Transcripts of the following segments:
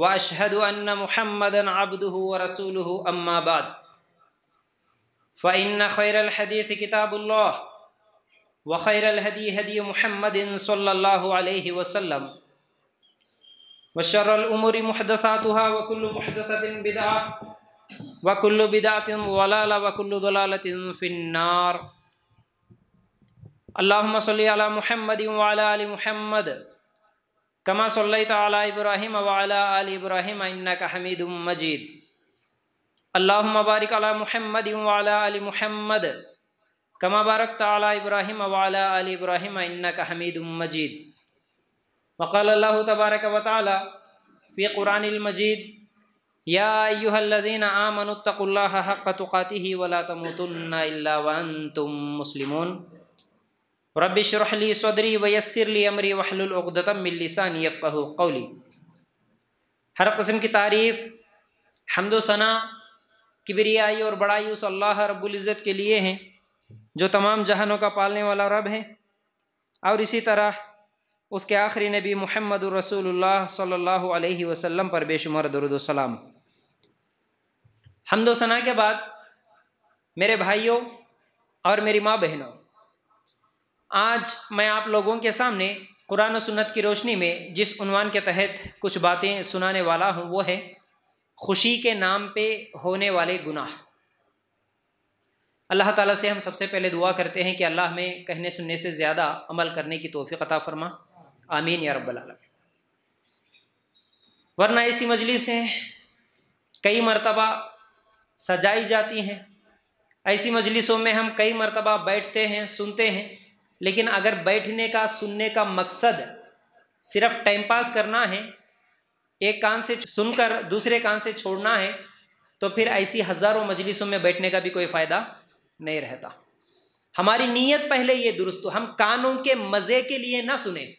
واشهد ان محمدا عبده ورسوله اما بعد فان خير الحديث كتاب الله وخير الهدي هدي محمد صلى الله عليه وسلم وشر الامور محدثاتها وكل محدثه بدعه وكل بدعه ضلاله وكل ضلاله في النار اللهم صل على محمد وعلى ال محمد कमा सल्ला तब्राहिम वाल इब्राहिम इन्ना का हमीद मजीद अल्लाह मबारक अला महमद वाला अली महमद कमा बारक ताला इब्राहिम वाला अली इब्राहिम हमीद मजीद वक़ाल अल्लाह तबारक वाली फ़ी कुरान मजीद यादीन आमनतक़ल्ला हक़ तुक़ाती वला तमतुल्ला वंतुम मुसलिमून रब शरहली सदरी वयसरली अमरी वहलतम मिलसान यक़ कौली हर कस्म की तारीफ़ हमदोसना किबरियाई और बड़ाई उस अल्लाह रबुल्ज़त के लिए हैं जो तमाम जहनों का पालने वाला रब है और इसी तरह उसके आखिरी नबी मोहम्मद रसूलुल्लाह सल्लल्लाहु अलैहि वसल्लम पर बेशुमार दरुदोसलाम हमदोसना के बाद मेरे भाइयों और मेरी माँ बहनों आज मैं आप लोगों के सामने कुरान और सुन्नत की रोशनी में जिस उनवान के तहत कुछ बातें सुनाने वाला हूँ वो है खुशी के नाम पे होने वाले गुनाह अल्लाह ताला से हम सबसे पहले दुआ करते हैं कि अल्लाह में कहने सुनने से ज़्यादा अमल करने की तोहफ़ी अता फ़रमा आमीन या रब्बल आलमीन वरना ऐसी मजलिसें कई मरतबा सजाई जाती हैं ऐसी मजलिसों में हम कई मरतबा बैठते हैं सुनते हैं लेकिन अगर बैठने का सुनने का मकसद सिर्फ टाइम पास करना है एक कान से सुनकर दूसरे कान से छोड़ना है तो फिर ऐसी हज़ारों मजलिसों में बैठने का भी कोई फ़ायदा नहीं रहता हमारी नीयत पहले ये दुरुस्त हो हम कानों के मज़े के लिए ना सुने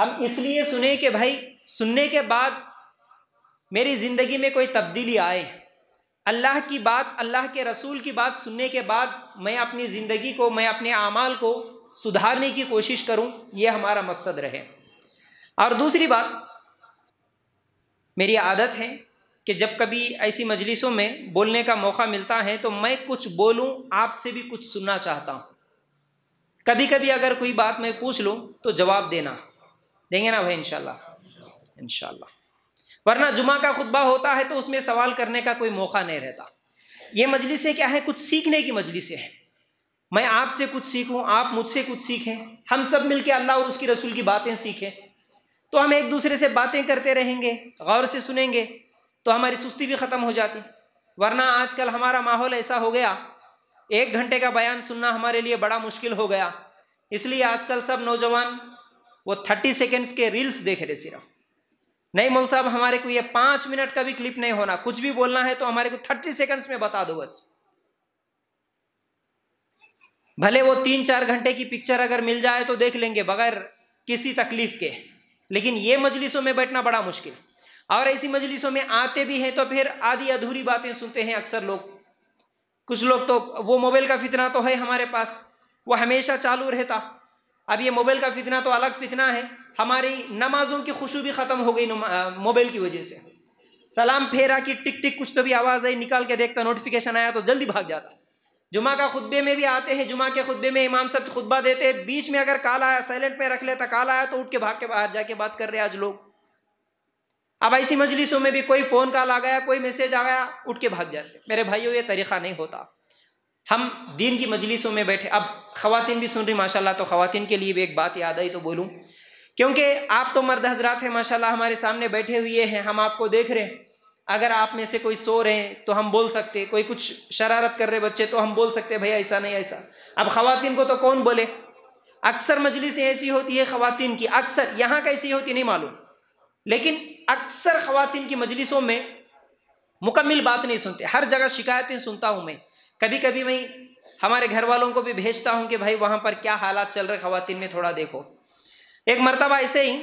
हम इसलिए सुने कि भाई सुनने के बाद मेरी ज़िंदगी में कोई तब्दीली आए अल्लाह की बात अल्लाह के रसूल की बात सुनने के बाद मैं अपनी ज़िंदगी को मैं अपने अमाल को सुधारने की कोशिश करूं यह हमारा मकसद रहे और दूसरी बात मेरी आदत है कि जब कभी ऐसी मजलिसों में बोलने का मौका मिलता है तो मैं कुछ बोलूं आपसे भी कुछ सुनना चाहता हूं कभी कभी अगर कोई बात मैं पूछ लूं तो जवाब देना देंगे ना भाई इनशाला इनशाला वरना जुमा का खुतबा होता है तो उसमें सवाल करने का कोई मौका नहीं रहता ये मजलिसें क्या है कुछ सीखने की मजलिसें हैं मैं आपसे कुछ सीखूं आप मुझसे कुछ सीखें हम सब मिलके अल्लाह और उसकी रसूल की बातें सीखें तो हम एक दूसरे से बातें करते रहेंगे गौर से सुनेंगे तो हमारी सुस्ती भी ख़त्म हो जाती वरना आजकल हमारा माहौल ऐसा हो गया एक घंटे का बयान सुनना हमारे लिए बड़ा मुश्किल हो गया इसलिए आजकल सब नौजवान वो थर्टी सेकेंड्स के रील्स देख रहे सिर्फ नहीं मोल साहब हमारे को ये पाँच मिनट का भी क्लिप नहीं होना कुछ भी बोलना है तो हमारे को थर्टी सेकेंड्स में बता दो बस भले वो तीन चार घंटे की पिक्चर अगर मिल जाए तो देख लेंगे बगैर किसी तकलीफ के लेकिन ये मजलिसों में बैठना बड़ा मुश्किल और ऐसी मजलिसों में आते भी हैं तो फिर आधी अधूरी बातें सुनते हैं अक्सर लोग कुछ लोग तो वो मोबाइल का फितना तो है हमारे पास वो हमेशा चालू रहता अब ये मोबाइल का फितना तो अलग फितना है हमारी नमाजों की खुशबू भी ख़त्म हो गई मोबाइल की वजह से सलाम फेरा कि टिक टिक कुछ तो भी आवाज़ आई निकाल के देखता नोटिफिकेशन आया तो जल्दी भाग जाता जुमा का खुतबे में भी आते हैं जुमा के खुतबे में इमाम साहब खुतबा देते हैं बीच में अगर काल आया साइलेंट में रख लेता काल आया तो उठ के भाग के बाहर जाके बात कर रहे हैं आज लोग अब ऐसी मजलिसों में भी कोई फ़ोन कॉल आ गया कोई मैसेज आ गया उठ के भाग जाते मेरे भाइयों ये तरीक़ा नहीं होता हम दीन की मजलिसों में बैठे अब ख़वान भी सुन रही माशाल्लाह तो खातन के लिए भी एक बात याद आई तो बोलूँ क्योंकि आप तो मर्द हजरात हैं माशाल्लाह हमारे सामने बैठे हुए हैं हम आपको देख रहे हैं अगर आप में से कोई सो रहे हैं तो हम बोल सकते कोई कुछ शरारत कर रहे बच्चे तो हम बोल सकते भैया ऐसा नहीं ऐसा अब खातिन को तो कौन बोले अक्सर मजलिस ऐसी होती है खातन की अक्सर यहाँ कैसी होती नहीं मालूम लेकिन अक्सर खातन की मजलिसों में मुकम्मिल बात नहीं सुनते हर जगह शिकायतें सुनता हूँ मैं कभी कभी मैं हमारे घर वालों को भी भेजता हूँ कि भाई वहाँ पर क्या हालात चल रहे खातन में थोड़ा देखो एक मरतबा ऐसे ही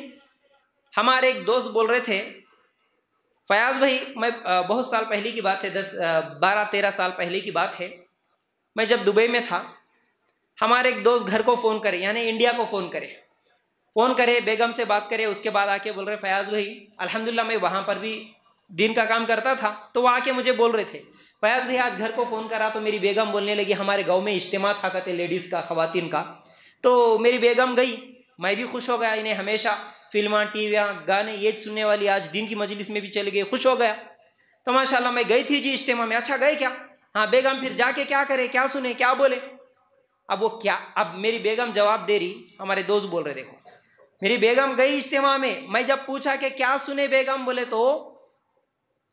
हमारे एक दोस्त बोल रहे थे फयाज़ भाई मैं बहुत साल पहले की बात है दस बारह तेरह साल पहले की बात है मैं जब दुबई में था हमारे एक दोस्त घर को फ़ोन करे यानी इंडिया को फ़ोन करे फ़ोन करे बेगम से बात करे उसके बाद आके बोल रहे फयाज़ भाई अल्हम्दुलिल्लाह मैं वहाँ पर भी दिन का काम करता था तो वो आके मुझे बोल रहे थे फयाज भाई आज घर को फ़ोन करा तो मेरी बेगम बोलने लगी हमारे गाँव में इज्तम था कहते लेडीज़ का ख़वान का तो मेरी बेगम गई मैं भी खुश हो गया इन्हें हमेशा फिल्म टीवियाँ गाने ये सुनने वाली आज दिन की मजलिस में भी चले गए खुश हो गया तो माशाला मैं गई थी जी इज्तम में अच्छा गए क्या हाँ बेगम फिर जाके क्या करे क्या सुने क्या बोले अब वो क्या अब मेरी बेगम जवाब दे रही हमारे दोस्त बोल रहे देखो मेरी बेगम गई इज्तम में मैं जब पूछा कि क्या सुने बेगम बोले तो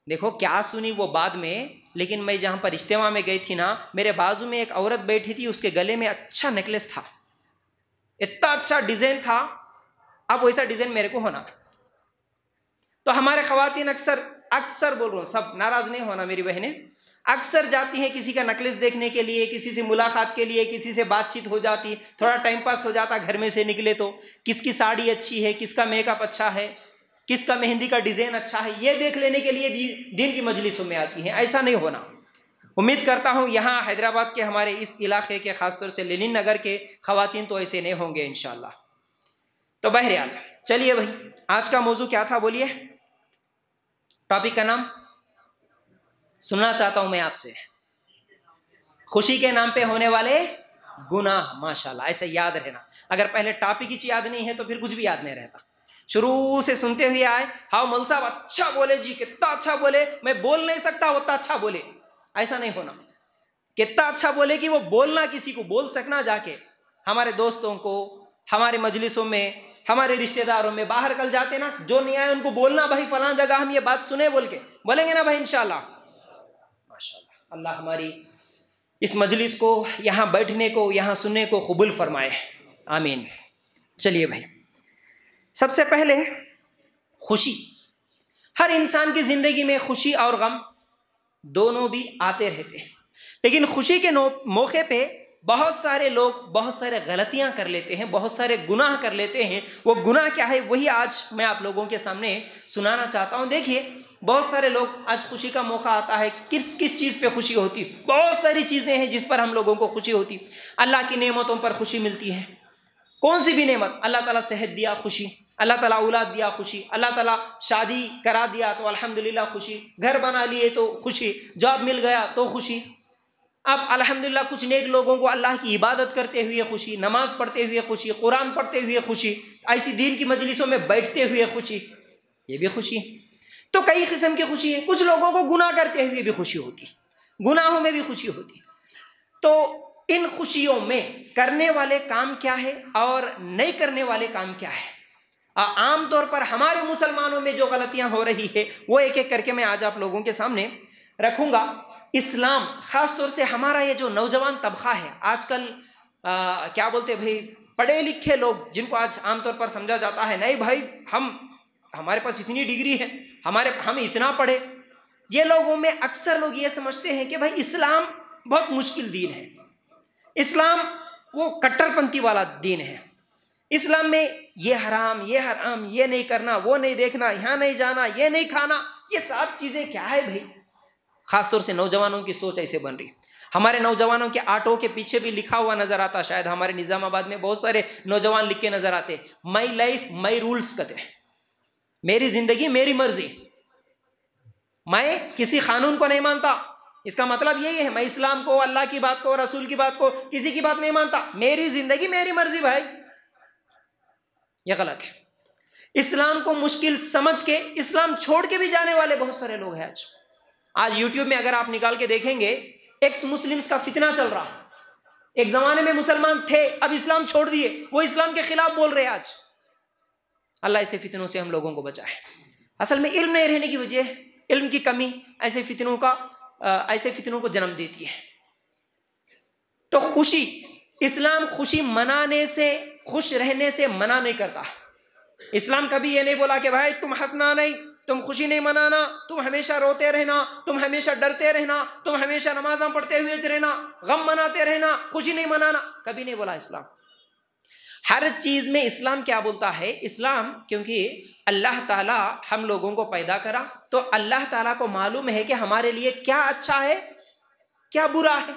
देखो क्या सुनी वो बाद में लेकिन मैं जहाँ पर इज्तम में गई थी ना मेरे बाजू में एक औरत बैठी थी उसके गले में अच्छा नेकलेस था इतना अच्छा डिज़ाइन था अब वैसा डिज़ाइन मेरे को होना तो हमारे खातन अक्सर अक्सर बोल रहा हूँ सब नाराज़ नहीं होना मेरी बहनें अक्सर जाती हैं किसी का नकलिस देखने के लिए किसी से मुलाकात के लिए किसी से बातचीत हो जाती थोड़ा टाइम पास हो जाता घर में से निकले तो किसकी साड़ी अच्छी है किसका मेकअप अच्छा है किसका मेहंदी का डिज़ाइन अच्छा है ये देख लेने के लिए दिन की मजलिसों में आती हैं ऐसा नहीं होना उम्मीद करता हूँ यहाँ हैदराबाद के हमारे इस इलाके के ख़ासतौर से लेनिन नगर के खातन तो ऐसे नहीं होंगे इन तो बहरहाल चलिए भाई आज का मौजू क्या था बोलिए टॉपिक का नाम सुनना चाहता हूँ मैं आपसे खुशी के नाम पे होने वाले गुनाह माशाल्लाह ऐसे याद रहना अगर पहले टॉपिक ही याद नहीं है तो फिर कुछ भी याद नहीं रहता शुरू से सुनते हुए आए हाउ मल साहब अच्छा बोले जी कितना अच्छा बोले मैं बोल नहीं सकता उतना अच्छा बोले ऐसा नहीं होना कितना अच्छा बोले कि वो बोलना किसी को बोल सकना जाके हमारे दोस्तों को हमारे मजलिसों में हमारे रिश्तेदारों में बाहर कल जाते ना जो नहीं आए उनको बोलना भाई फला जगह हम ये बात सुने बोल के बोलेंगे ना भाई इनशाला माशा अल्लाह हमारी इस मजलिस को यहाँ बैठने को यहाँ सुनने को कबूल फरमाए आमीन चलिए भाई सबसे पहले खुशी हर इंसान की ज़िंदगी में खुशी और गम दोनों भी आते रहते हैं लेकिन खुशी के मौके पे बहुत सारे लोग बहुत सारे गलतियां कर लेते हैं बहुत सारे गुनाह कर लेते हैं वो गुनाह क्या है वही आज मैं आप लोगों के सामने सुनाना चाहता हूँ देखिए बहुत सारे लोग आज खुशी का मौका आता है किस किस चीज़ पे खुशी होती बहुत सारी चीज़ें हैं जिस पर हम लोगों को खुशी होती अल्लाह की नेमतों पर खुशी मिलती है कौन सी भी नेमत अल्लाह ताला सेहत दिया खुशी अल्लाह ताला औलाद दिया खुशी अल्लाह ताला शादी करा दिया तो अल्हम्दुलिल्लाह खुशी घर बना लिए तो खुशी जॉब मिल गया तो खुशी अब अल्हम्दुलिल्लाह कुछ नेक लोगों को अल्लाह की इबादत करते हुए खुशी नमाज पढ़ते हुए खुशी कुरान पढ़ते हुए खुशी ऐसी दीन की मजलिसों में बैठते हुए खुशी ये भी खुशी है तो कई किस्म की खुशी है कुछ लोगों को गुनाह करते हुए भी खुशी होती गुनाहों में भी खुशी होती तो इन खुशियों में करने वाले काम क्या है और नहीं करने वाले काम क्या है आमतौर पर हमारे मुसलमानों में जो गलतियां हो रही है वो एक एक करके मैं आज आप लोगों के सामने रखूंगा इस्लाम ख़ास तौर से हमारा ये जो नौजवान तबका है आजकल आ, क्या बोलते भाई पढ़े लिखे लोग जिनको आज आमतौर पर समझा जाता है नहीं भाई हम हमारे पास इतनी डिग्री है हमारे हम इतना पढ़े ये लोगों में अक्सर लोग ये समझते हैं कि भाई इस्लाम बहुत मुश्किल दीन है इस्लाम वो कट्टरपंथी वाला दीन है इस्लाम में ये हराम ये हराम ये नहीं करना वो नहीं देखना यहां नहीं जाना ये नहीं खाना ये सब चीज़ें क्या है भाई खासतौर से नौजवानों की सोच ऐसे बन रही हमारे नौजवानों के आटो के पीछे भी लिखा हुआ नज़र आता शायद हमारे निज़ामाबाद में बहुत सारे नौजवान लिख के नज़र आते माई लाइफ माई रूल्स कहते मेरी ज़िंदगी मेरी मर्जी मैं किसी कानून को नहीं मानता इसका मतलब यही है मैं इस्लाम को अल्लाह की बात को रसूल की बात को किसी की बात नहीं मानता मेरी ज़िंदगी मेरी मर्जी भाई यह गलत है इस्लाम को मुश्किल समझ के इस्लाम छोड़ के भी जाने वाले बहुत सारे लोग हैं आज आज यूट्यूब में अगर आप निकाल के देखेंगे एक्स मुस्लिम्स का फितना चल रहा है एक जमाने में मुसलमान थे अब इस्लाम छोड़ दिए वो इस्लाम के खिलाफ बोल रहे आज अल्लाह ऐसे फितनों से हम लोगों को बचाए असल में इल्म नहीं रहने की वजह इल्म की कमी ऐसे फितनों का ऐसे फितनों को जन्म देती है तो खुशी इस्लाम खुशी मनाने से खुश रहने से मना नहीं करता इस्लाम कभी ये नहीं बोला कि भाई तुम हंसना नहीं तुम खुशी नहीं मनाना तुम हमेशा रोते रहना तुम हमेशा डरते रहना तुम हमेशा नमाजा पढ़ते हुए रहना गम मनाते रहना खुशी नहीं मनाना कभी नहीं बोला इस्लाम हर चीज़ में इस्लाम क्या बोलता है इस्लाम क्योंकि अल्लाह ताला हम लोगों को पैदा करा तो अल्लाह ताला को मालूम है कि हमारे लिए क्या अच्छा है क्या बुरा है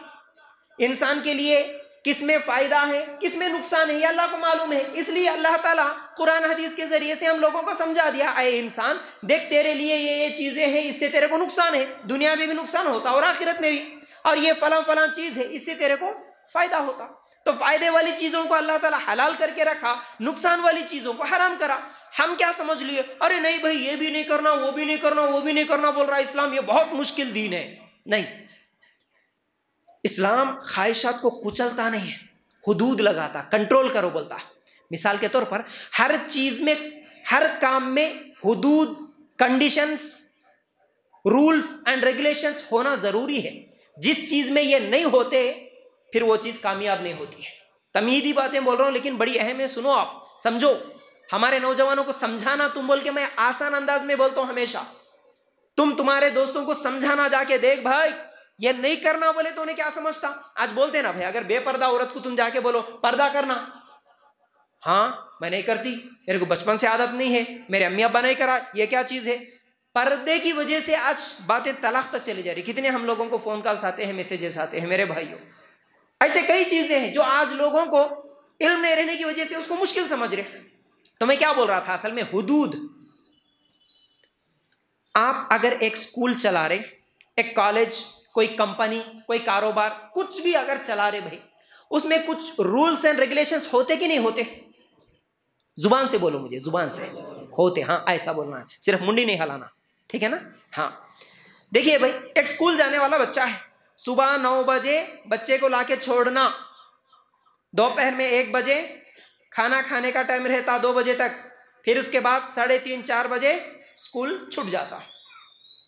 इंसान के लिए किस में फायदा है किस में नुकसान है ये अल्लाह को मालूम है इसलिए अल्लाह ताला कुरान हदीस के जरिए से हम लोगों को समझा दिया आए इंसान देख तेरे लिए ये ये चीजें हैं इससे तेरे को नुकसान है दुनिया में भी नुकसान होता और आखिरत में भी और ये फलां फलां चीज है इससे तेरे को फायदा होता तो फायदे वाली चीजों को अल्लाह ताला हलाल करके रखा नुकसान वाली चीजों को हराम करा हम क्या समझ लिए अरे नहीं भाई ये भी नहीं करना वो भी नहीं करना वो भी नहीं करना बोल रहा इस्लाम ये बहुत मुश्किल दीन है नहीं इस्लाम ख्वाहिशात को कुचलता नहीं है हदूद लगाता कंट्रोल करो बोलता मिसाल के तौर पर हर चीज़ में हर काम में हदूद कंडीशंस रूल्स एंड रेगुलेशंस होना ज़रूरी है जिस चीज़ में ये नहीं होते फिर वो चीज़ कामयाब नहीं होती है तमीदी बातें बोल रहा हूँ लेकिन बड़ी अहम है सुनो आप समझो हमारे नौजवानों को समझाना तुम बोल के मैं आसान अंदाज में बोलता हूँ हमेशा तुम तुम्हारे दोस्तों को समझाना जाके देख भाई ये नहीं करना बोले तो उन्हें क्या समझता आज बोलते ना भाई अगर बेपर्दा औरत को तुम जाके बोलो पर्दा करना हाँ मैं नहीं करती मेरे को बचपन से आदत नहीं है मेरे अम्मी अब्बा नहीं करा ये क्या चीज़ है पर्दे की वजह से आज बातें तलाक तक चली जा रही कितने हम लोगों को फ़ोन कॉल्स आते हैं मैसेजेस आते हैं मेरे भाइयों ऐसे कई चीज़ें हैं जो आज लोगों को इल्म नहीं रहने की वजह से उसको मुश्किल समझ रहे तो मैं क्या बोल रहा था असल में हदूद आप अगर एक स्कूल चला रहे एक कॉलेज कोई कंपनी कोई कारोबार कुछ भी अगर चला रहे भाई उसमें कुछ रूल्स एंड रेगुलेशंस होते कि नहीं होते जुबान से बोलो मुझे जुबान से होते हाँ ऐसा बोलना है सिर्फ मुंडी नहीं हलाना ठीक है ना हाँ देखिए भाई एक स्कूल जाने वाला बच्चा है सुबह नौ बजे बच्चे को लाके छोड़ना दोपहर में एक बजे खाना खाने का टाइम रहता दो बजे तक फिर उसके बाद साढ़े तीन चार बजे स्कूल छूट जाता है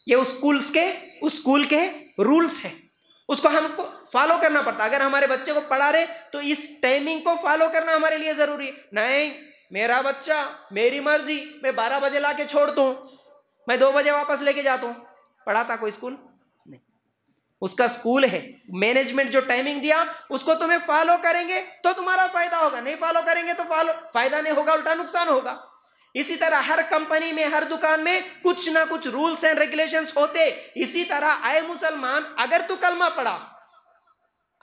ये उस स्कूल्स के उस स्कूल के रूल्स हैं उसको हमको फॉलो करना पड़ता है अगर हमारे बच्चे को पढ़ा रहे तो इस टाइमिंग को फॉलो करना हमारे लिए ज़रूरी है नहीं मेरा बच्चा मेरी मर्जी मैं बारह बजे ला के छोड़ता हूँ मैं दो बजे वापस लेके जाता हूँ पढ़ाता कोई स्कूल नहीं उसका स्कूल है मैनेजमेंट जो टाइमिंग दिया उसको तुम्हें फॉलो करेंगे तो तुम्हारा फायदा होगा नहीं फॉलो करेंगे तो फॉलो फायदा नहीं होगा उल्टा नुकसान होगा इसी तरह हर कंपनी में हर दुकान में कुछ ना कुछ रूल्स एंड रेगुलेशंस होते इसी तरह आए मुसलमान अगर तू कलमा पड़ा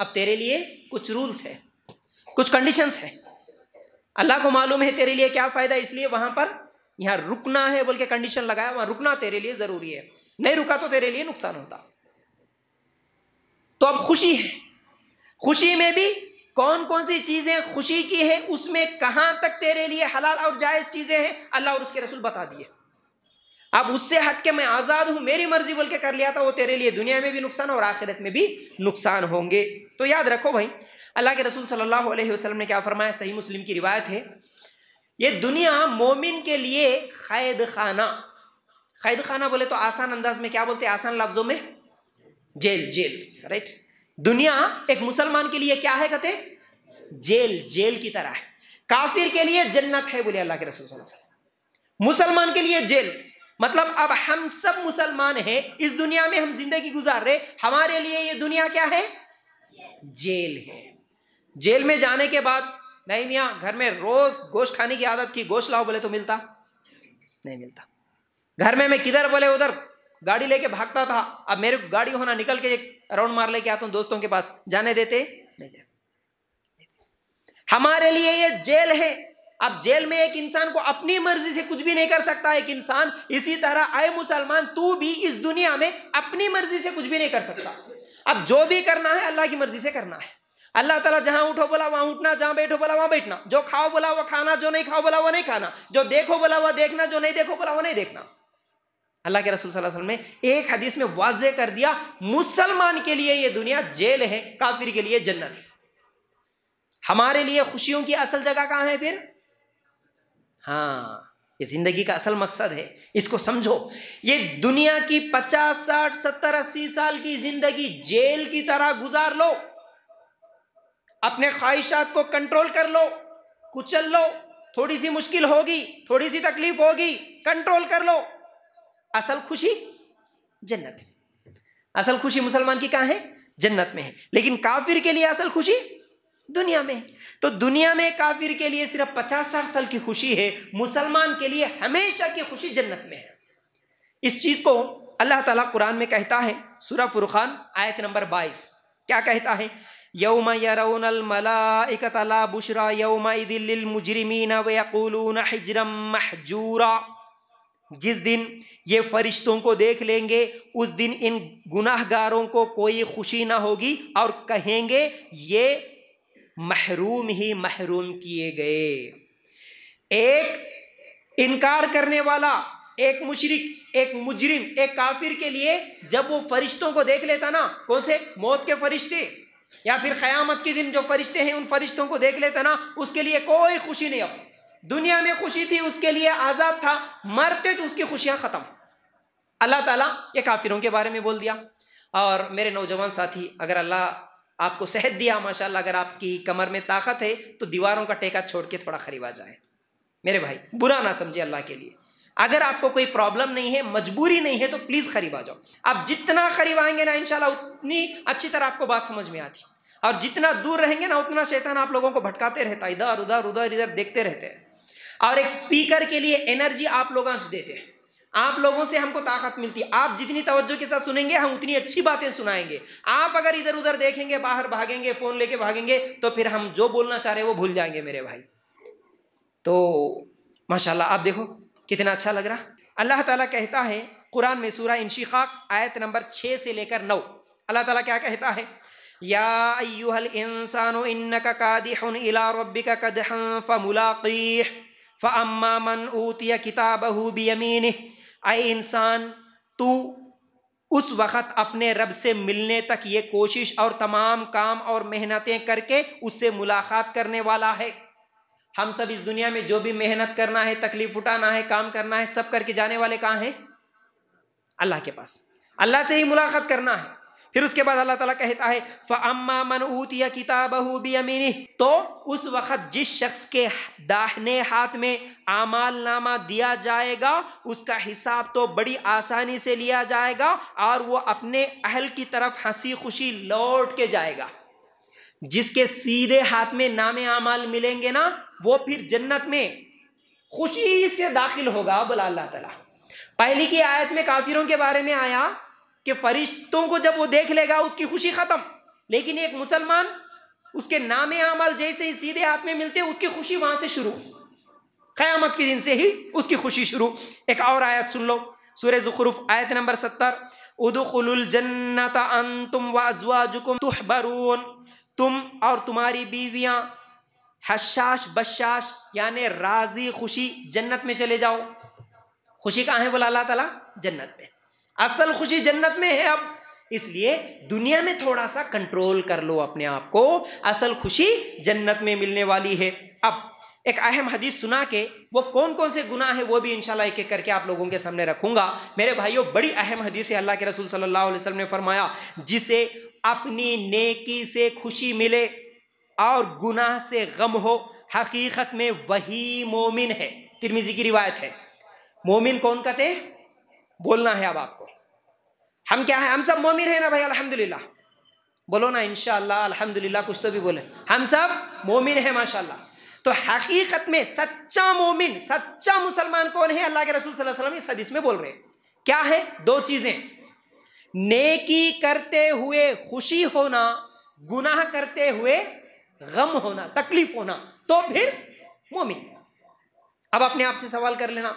अब तेरे लिए कुछ रूल्स है कुछ कंडीशंस है अल्लाह को मालूम है तेरे लिए क्या फायदा इसलिए वहां पर यहां रुकना है बोल के कंडीशन लगाया वहां रुकना तेरे लिए जरूरी है नहीं रुका तो तेरे लिए नुकसान होता तो अब खुशी है खुशी में भी कौन कौन सी चीज़ें खुशी की है उसमें कहाँ तक तेरे लिए हलाल और जायज़ चीज़ें हैं अल्लाह और उसके रसूल बता दिए अब उससे हटके मैं आज़ाद हूँ मेरी मर्जी बोल के कर लिया था वो तेरे लिए दुनिया में भी नुकसान और आखिरत में भी नुकसान होंगे तो याद रखो भाई अल्लाह के रसूल सल्लल्लाहु अलैहि वसल्लम ने क्या फरमाया सही मुस्लिम की रिवायत है ये दुनिया मोमिन के लिए कैद खाना कैद खाना बोले तो आसान अंदाज में क्या बोलते आसान लफ्ज़ों में जेल जेल राइट दुनिया एक मुसलमान के लिए क्या है कहते जेल जेल की तरह है काफिर के लिए जन्नत है बोले अल्लाह के रसूल मुसलमान के लिए जेल मतलब अब हम सब मुसलमान हैं इस दुनिया में हम जिंदगी गुजार रहे हमारे लिए ये दुनिया क्या है जेल है जेल में जाने के बाद नहीं मियाँ घर में रोज गोश्त खाने की आदत थी गोश्त लाओ बोले तो मिलता नहीं मिलता घर में मैं किधर बोले उधर गाड़ी लेके भागता था अब मेरे गाड़ी होना निकल के राउंड मार लेके आता हूं दोस्तों के पास जाने देते नहीं हमारे लिए ये जेल है अब जेल में एक इंसान को अपनी मर्जी से कुछ भी नहीं कर सकता एक इंसान इसी तरह आए मुसलमान तू भी इस दुनिया में अपनी मर्जी से कुछ भी नहीं कर सकता अब जो भी करना है अल्लाह की मर्जी से करना है अल्लाह ताला जहां उठो बोला वहां उठना जहां बैठो बोला वहां बैठना जो खाओ बोला वो खाना जो नहीं खाओ बोला वो नहीं खाना जो देखो बोला वह देखना जो नहीं देखो बोला वो नहीं देखना अल्लाह के रसूल सल्लल्लाहु अलैहि वसल्लम ने एक हदीस में वाजे कर दिया मुसलमान के लिए ये दुनिया जेल है काफिर के लिए जन्नत है हमारे लिए खुशियों की असल जगह कहाँ है फिर हाँ ये जिंदगी का असल मकसद है इसको समझो ये दुनिया की पचास साठ सत्तर अस्सी साल की जिंदगी जेल की तरह गुजार लो अपने ख्वाहिशात को कंट्रोल कर लो कुचल लो थोड़ी सी मुश्किल होगी थोड़ी सी तकलीफ होगी कंट्रोल कर लो असल खुशी जन्नत में असल खुशी मुसलमान की कहाँ है जन्नत में है लेकिन काफिर के लिए असल खुशी दुनिया में तो दुनिया में काफिर के लिए सिर्फ पचास साठ साल की खुशी है मुसलमान के लिए हमेशा की खुशी जन्नत में है इस चीज को अल्लाह ताला कुरान में कहता है सूरह फुरखान आयत नंबर बाईस क्या कहता है यौम यरौनल बुशरा यौम मुजरिमीन वयकूलून हिजरम महजूरा जिस दिन ये फरिश्तों को देख लेंगे उस दिन इन गुनाहगारों को कोई खुशी ना होगी और कहेंगे ये महरूम ही महरूम किए गए एक इनकार करने वाला एक मुशरक एक मुजरिम एक काफिर के लिए जब वो फरिश्तों को देख लेता ना कौन से मौत के फरिश्ते या फिर क़यामत के दिन जो फरिश्ते हैं उन फरिश्तों को देख लेता ना उसके लिए कोई खुशी नहीं होगी दुनिया में खुशी थी उसके लिए आज़ाद था मरते तो उसकी खुशियां ख़त्म अल्लाह ताला ये काफिरों के बारे में बोल दिया और मेरे नौजवान साथी अगर अल्लाह आपको सेहत दिया माशाल्लाह अगर आपकी कमर में ताकत है तो दीवारों का टेका छोड़ के थोड़ा खरीब आ जाए मेरे भाई बुरा ना समझे अल्लाह के लिए अगर आपको कोई प्रॉब्लम नहीं है मजबूरी नहीं है तो प्लीज़ खरीब आ जाओ आप जितना खरीब आएंगे ना इनशाला उतनी अच्छी तरह आपको बात समझ में आती और जितना दूर रहेंगे ना उतना शैतान आप लोगों को भटकाते रहता इधर उधर उधर इधर देखते रहते हैं और एक स्पीकर के लिए एनर्जी आप लोग देते हैं आप लोगों से हमको ताकत मिलती है आप जितनी तवज्जो के साथ सुनेंगे हम उतनी अच्छी बातें सुनाएंगे आप अगर इधर उधर देखेंगे बाहर भागेंगे फोन लेके भागेंगे तो फिर हम जो बोलना चाह रहे हैं वो भूल जाएंगे मेरे भाई तो माशाल्लाह आप देखो कितना अच्छा लग रहा अल्लाह ताला कहता है कुरान में सूरा इंशिकाक आयत नंबर छः से लेकर नौ अल्लाह ताला क्या कहता है या अय्युहल इंसानो इन्नका कादिहुन इला रब्बिका कदहन फमुलाकीह फ़म्मा मन ऊतिया किताबहू बीमीन आए इंसान तू उस वक़्त अपने रब से मिलने तक ये कोशिश और तमाम काम और मेहनतें करके उससे मुलाकात करने वाला है हम सब इस दुनिया में जो भी मेहनत करना है तकलीफ उठाना है काम करना है सब करके जाने वाले कहाँ हैं अल्लाह के पास अल्लाह से ही मुलाकात करना है फिर उसके बाद अल्लाह ताला कहता है फ़म्मा मन ऊतिया किताबहू बियमिनी तो उस वक़्त जिस शख्स के दाहने हाथ में आमाल नामा दिया जाएगा उसका हिसाब तो बड़ी आसानी से लिया जाएगा और वो अपने अहल की तरफ हंसी खुशी लौट के जाएगा जिसके सीधे हाथ में नाम आमाल मिलेंगे ना वो फिर जन्नत में खुशी से दाखिल होगा बोला अल्लाह ताला पहली की आयत में काफिरों के बारे में आया कि फरिश्तों को जब वो देख लेगा उसकी खुशी खत्म लेकिन एक मुसलमान उसके नाम आमल जैसे ही सीधे हाथ में मिलते उसकी खुशी वहां से शुरू क़्यामत के दिन से ही उसकी खुशी शुरू एक और आयत सुन लो सूर्य ज़ुखरूफ आयत नंबर सत्तर उदुखुलजन्नत अंतुम तुहबरून तुम और तुम्हारी बीवियां हशाश बशाश यानि राजी खुशी जन्नत में चले जाओ खुशी कहाँ है बोला अल्लाह ताला जन्नत में असल खुशी जन्नत में है अब इसलिए दुनिया में थोड़ा सा कंट्रोल कर लो अपने आप को असल खुशी जन्नत में मिलने वाली है अब एक अहम हदीस सुना के वो कौन कौन से गुनाह है वो भी इंशाल्लाह एक एक करके आप लोगों के सामने रखूंगा मेरे भाइयों बड़ी अहम हदीस है अल्लाह के रसूल सल्लल्लाहु अलैहि वसल्लम ने फरमाया जिसे अपनी नेकी से खुशी मिले और गुनाह से गम हो हकीकत में वही मोमिन है तिरमिजी की रिवायत है मोमिन कौन कहते बोलना है अब आपको हम क्या हैं हम सब मोमिन हैं ना भाई अल्हम्दुलिल्लाह बोलो ना इनशाला अल्हम्दुलिल्लाह कुछ तो भी बोले हम सब मोमिन हैं माशाल्लाह तो हकीकत में सच्चा मोमिन सच्चा मुसलमान कौन है अल्लाह के रसूल सल्लल्लाहु अलैहि वसल्लम इस हदीस में बोल रहे क्या है दो चीज़ें नेकी करते हुए खुशी होना गुनाह करते हुए गम होना तकलीफ होना तो फिर मोमिन अब अपने आप से सवाल कर लेना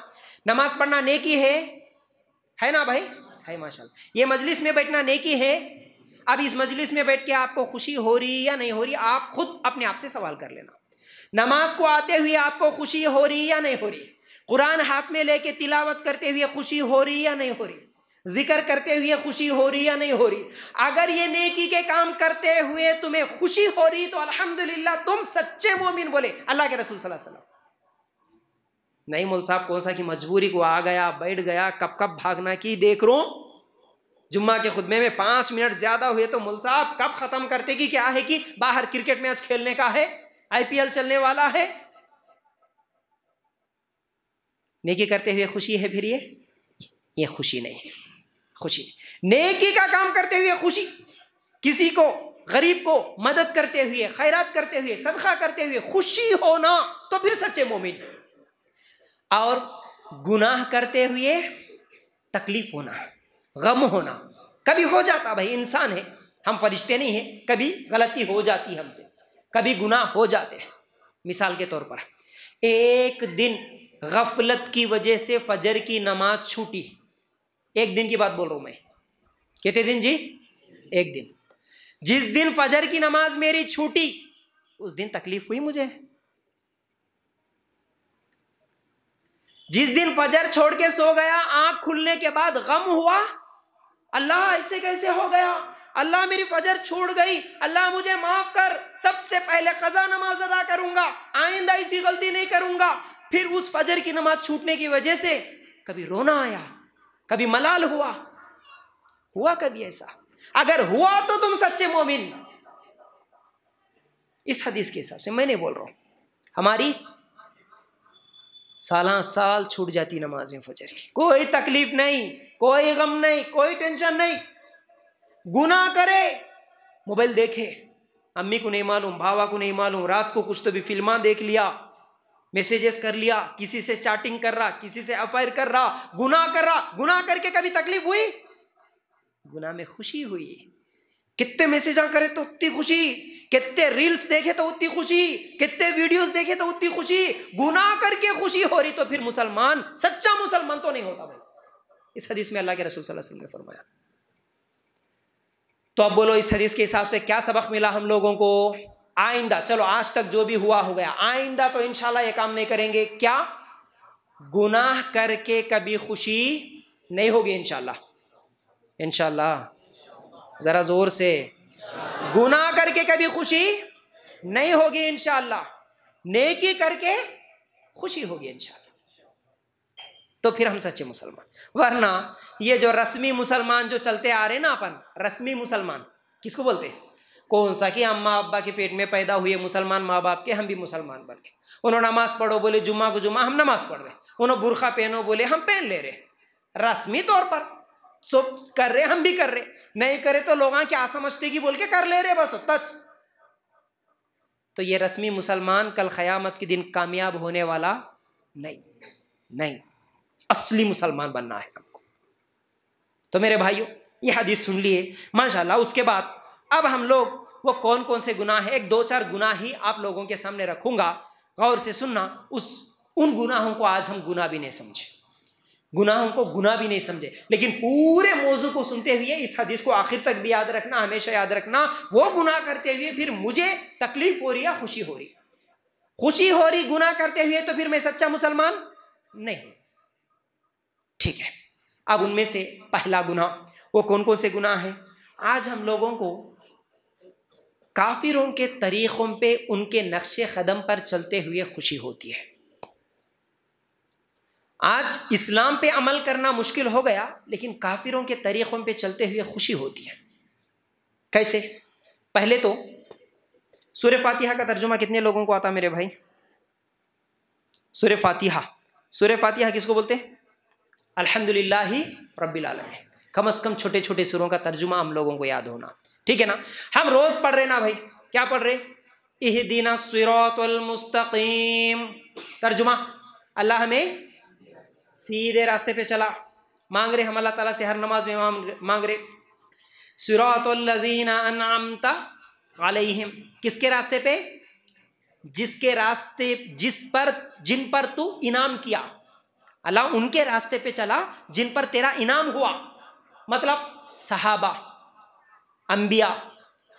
नमाज पढ़ना नेकी है है ना भाई है माशाल्लाह ये मजलिस में बैठना नेकी है अब इस मजलिस में बैठ के आपको खुशी हो रही या नहीं हो रही आप खुद अपने आप से सवाल कर लेना नमाज को आते हुए आपको खुशी हो रही या नहीं हो रही कुरान हाथ में लेके तिलावत करते हुए खुशी हो रही या नहीं हो रही जिक्र करते हुए खुशी हो रही या नहीं हो रही अगर ये नेकी के काम करते हुए तुम्हें खुशी हो रही तो अल्हम्दुलिल्लाह तुम सच्चे मोमिन बोले अल्लाह के रसूल सल्लल्लाहु अलैहि वसल्लम नहीं मोल साहब कौन सा कि मजबूरी को आ गया बैठ गया कब कब भागना की देख रो जुम्मा के खुदमे में पांच मिनट ज़्यादा हुए तो मुल साहब कब ख़त्म करते कि क्या है कि बाहर क्रिकेट मैच खेलने का है आईपीएल चलने वाला है नेकी करते हुए खुशी है फिर ये ये खुशी नहीं है खुशी नेकी का काम करते हुए खुशी किसी को गरीब को मदद करते हुए खैरात करते हुए सदका करते हुए खुशी होना तो फिर सच्चे मोमिन और गुनाह करते हुए तकलीफ होना गम होना कभी हो जाता भाई इंसान है हम फरिश्ते नहीं हैं कभी गलती हो जाती हमसे कभी गुनाह हो जाते हैं मिसाल के तौर पर एक दिन गफलत की वजह से फजर की नमाज छूटी एक दिन की बात बोल रहा हूँ मैं कितने दिन जी एक दिन जिस दिन फजर की नमाज मेरी छूटी उस दिन तकलीफ हुई मुझे जिस दिन फजर छोड़ के सो गया आंख खुलने के बाद गम हुआ अल्लाह ऐसे कैसे हो गया अल्लाह मेरी फजर छूट गई अल्लाह मुझे माफ कर सबसे पहले कजा नमाज अदा करूंगा आइंदा ऐसी गलती नहीं करूंगा फिर उस फजर की नमाज छूटने की वजह से कभी रोना आया कभी मलाल हुआ हुआ कभी ऐसा अगर हुआ तो तुम सच्चे मोमिन इस हदीस के हिसाब से मैं नहीं बोल रहा हूं हमारी साल साल छूट जाती नमाजें फजर की कोई तकलीफ नहीं कोई गम नहीं कोई टेंशन नहीं गुना करे मोबाइल देखे अम्मी को नहीं मालूम भावा को नहीं मालूम रात को कुछ तो भी फिल्मा देख लिया मैसेजेस कर लिया किसी से चैटिंग कर रहा किसी से अफायर कर रहा गुना कर रहा गुना करके कभी तकलीफ हुई गुना में खुशी हुई कितने मैसेज करे तो उतनी खुशी कितने रील्स देखे तो उतनी खुशी कितने वीडियोस देखे तो उतनी खुशी गुनाह करके खुशी हो रही तो फिर मुसलमान सच्चा मुसलमान तो नहीं होता भाई इस हदीस में अल्लाह के रसूल सल्लल्लाहु अलैहि वसल्लम ने फरमाया तो अब बोलो इस हदीस के हिसाब से क्या सबक मिला हम लोगों को आइंदा चलो आज तक जो भी हुआ हो गया आइंदा तो इनशाला ये काम नहीं करेंगे क्या गुनाह करके कभी खुशी नहीं होगी इनशाला इनशाला ज़रा ज़ोर से गुना करके कभी खुशी नहीं होगी इन नेकी करके खुशी होगी इन तो फिर हम सच्चे मुसलमान वरना ये जो रस्मी मुसलमान जो चलते आ रहे ना अपन रस्मी मुसलमान किसको बोलते हैं कौन सा कि अम्मा अब्बा के पेट में पैदा हुए मुसलमान माँ बाप के हम भी मुसलमान बन गए उन्होंने नमाज पढ़ो बोले जुम्मा को जुमा हम नमाज पढ़ रहे उन्होंने बुरखा पहनो बोले हम पहन ले रहे रस्मी तौर पर सो कर रहे हम भी कर रहे नहीं करे तो लोग क्या समझते कि बोल के कर ले रहे बस तच तो ये रस्मी मुसलमान कल ख़यामत के दिन कामयाब होने वाला नहीं नहीं असली मुसलमान बनना है हमको तो मेरे भाइयों ये हदीस सुन लिए माशाल्लाह उसके बाद अब हम लोग वो कौन कौन से गुनाह है एक दो चार गुनाह ही आप लोगों के सामने रखूंगा गौर से सुनना उस उन गुनाहों को आज हम गुनाह भी नहीं समझे गुनाहों को गुना भी नहीं समझे लेकिन पूरे मौजू को सुनते हुए इस हदीस को आखिर तक भी याद रखना हमेशा याद रखना वो गुनाह करते हुए फिर मुझे तकलीफ हो रही है खुशी हो रही खुशी हो रही गुनाह करते हुए तो फिर मैं सच्चा मुसलमान नहीं ठीक है अब उनमें से पहला गुनाह वो कौन कौन से गुनाह है आज हम लोगों को काफिरों के तरीक़ों पे उनके नक्शे कदम पर चलते हुए खुशी होती है आज इस्लाम पे अमल करना मुश्किल हो गया लेकिन काफिरों के तरीक़ों पे चलते हुए खुशी होती है कैसे पहले तो सूर्य फातिहा का तर्जुमा कितने लोगों को आता मेरे भाई सूर्य फातिहा सूर्य फातिहा किसको बोलते हैं अलहमदिल्ला ही रब्बिल आलमीन कम अज़ कम छोटे छोटे सुरों का तर्जुमा हम लोगों को याद होना ठीक है ना हम रोज़ पढ़ रहे ना भाई क्या पढ़ रहे इह दीना सिरतुलमस्तकीम तर्जुमा अल्लाह हमें सीधे रास्ते पे चला मांग रहे हम अल्लाह ताला से हर नमाज में मांग रहे सुरातुल्लजीना अनअमता अलैहिम किसके रास्ते पे जिसके रास्ते जिस पर जिन पर तू इनाम किया अल्लाह उनके रास्ते पे चला जिन पर तेरा इनाम हुआ मतलब सहाबा अंबिया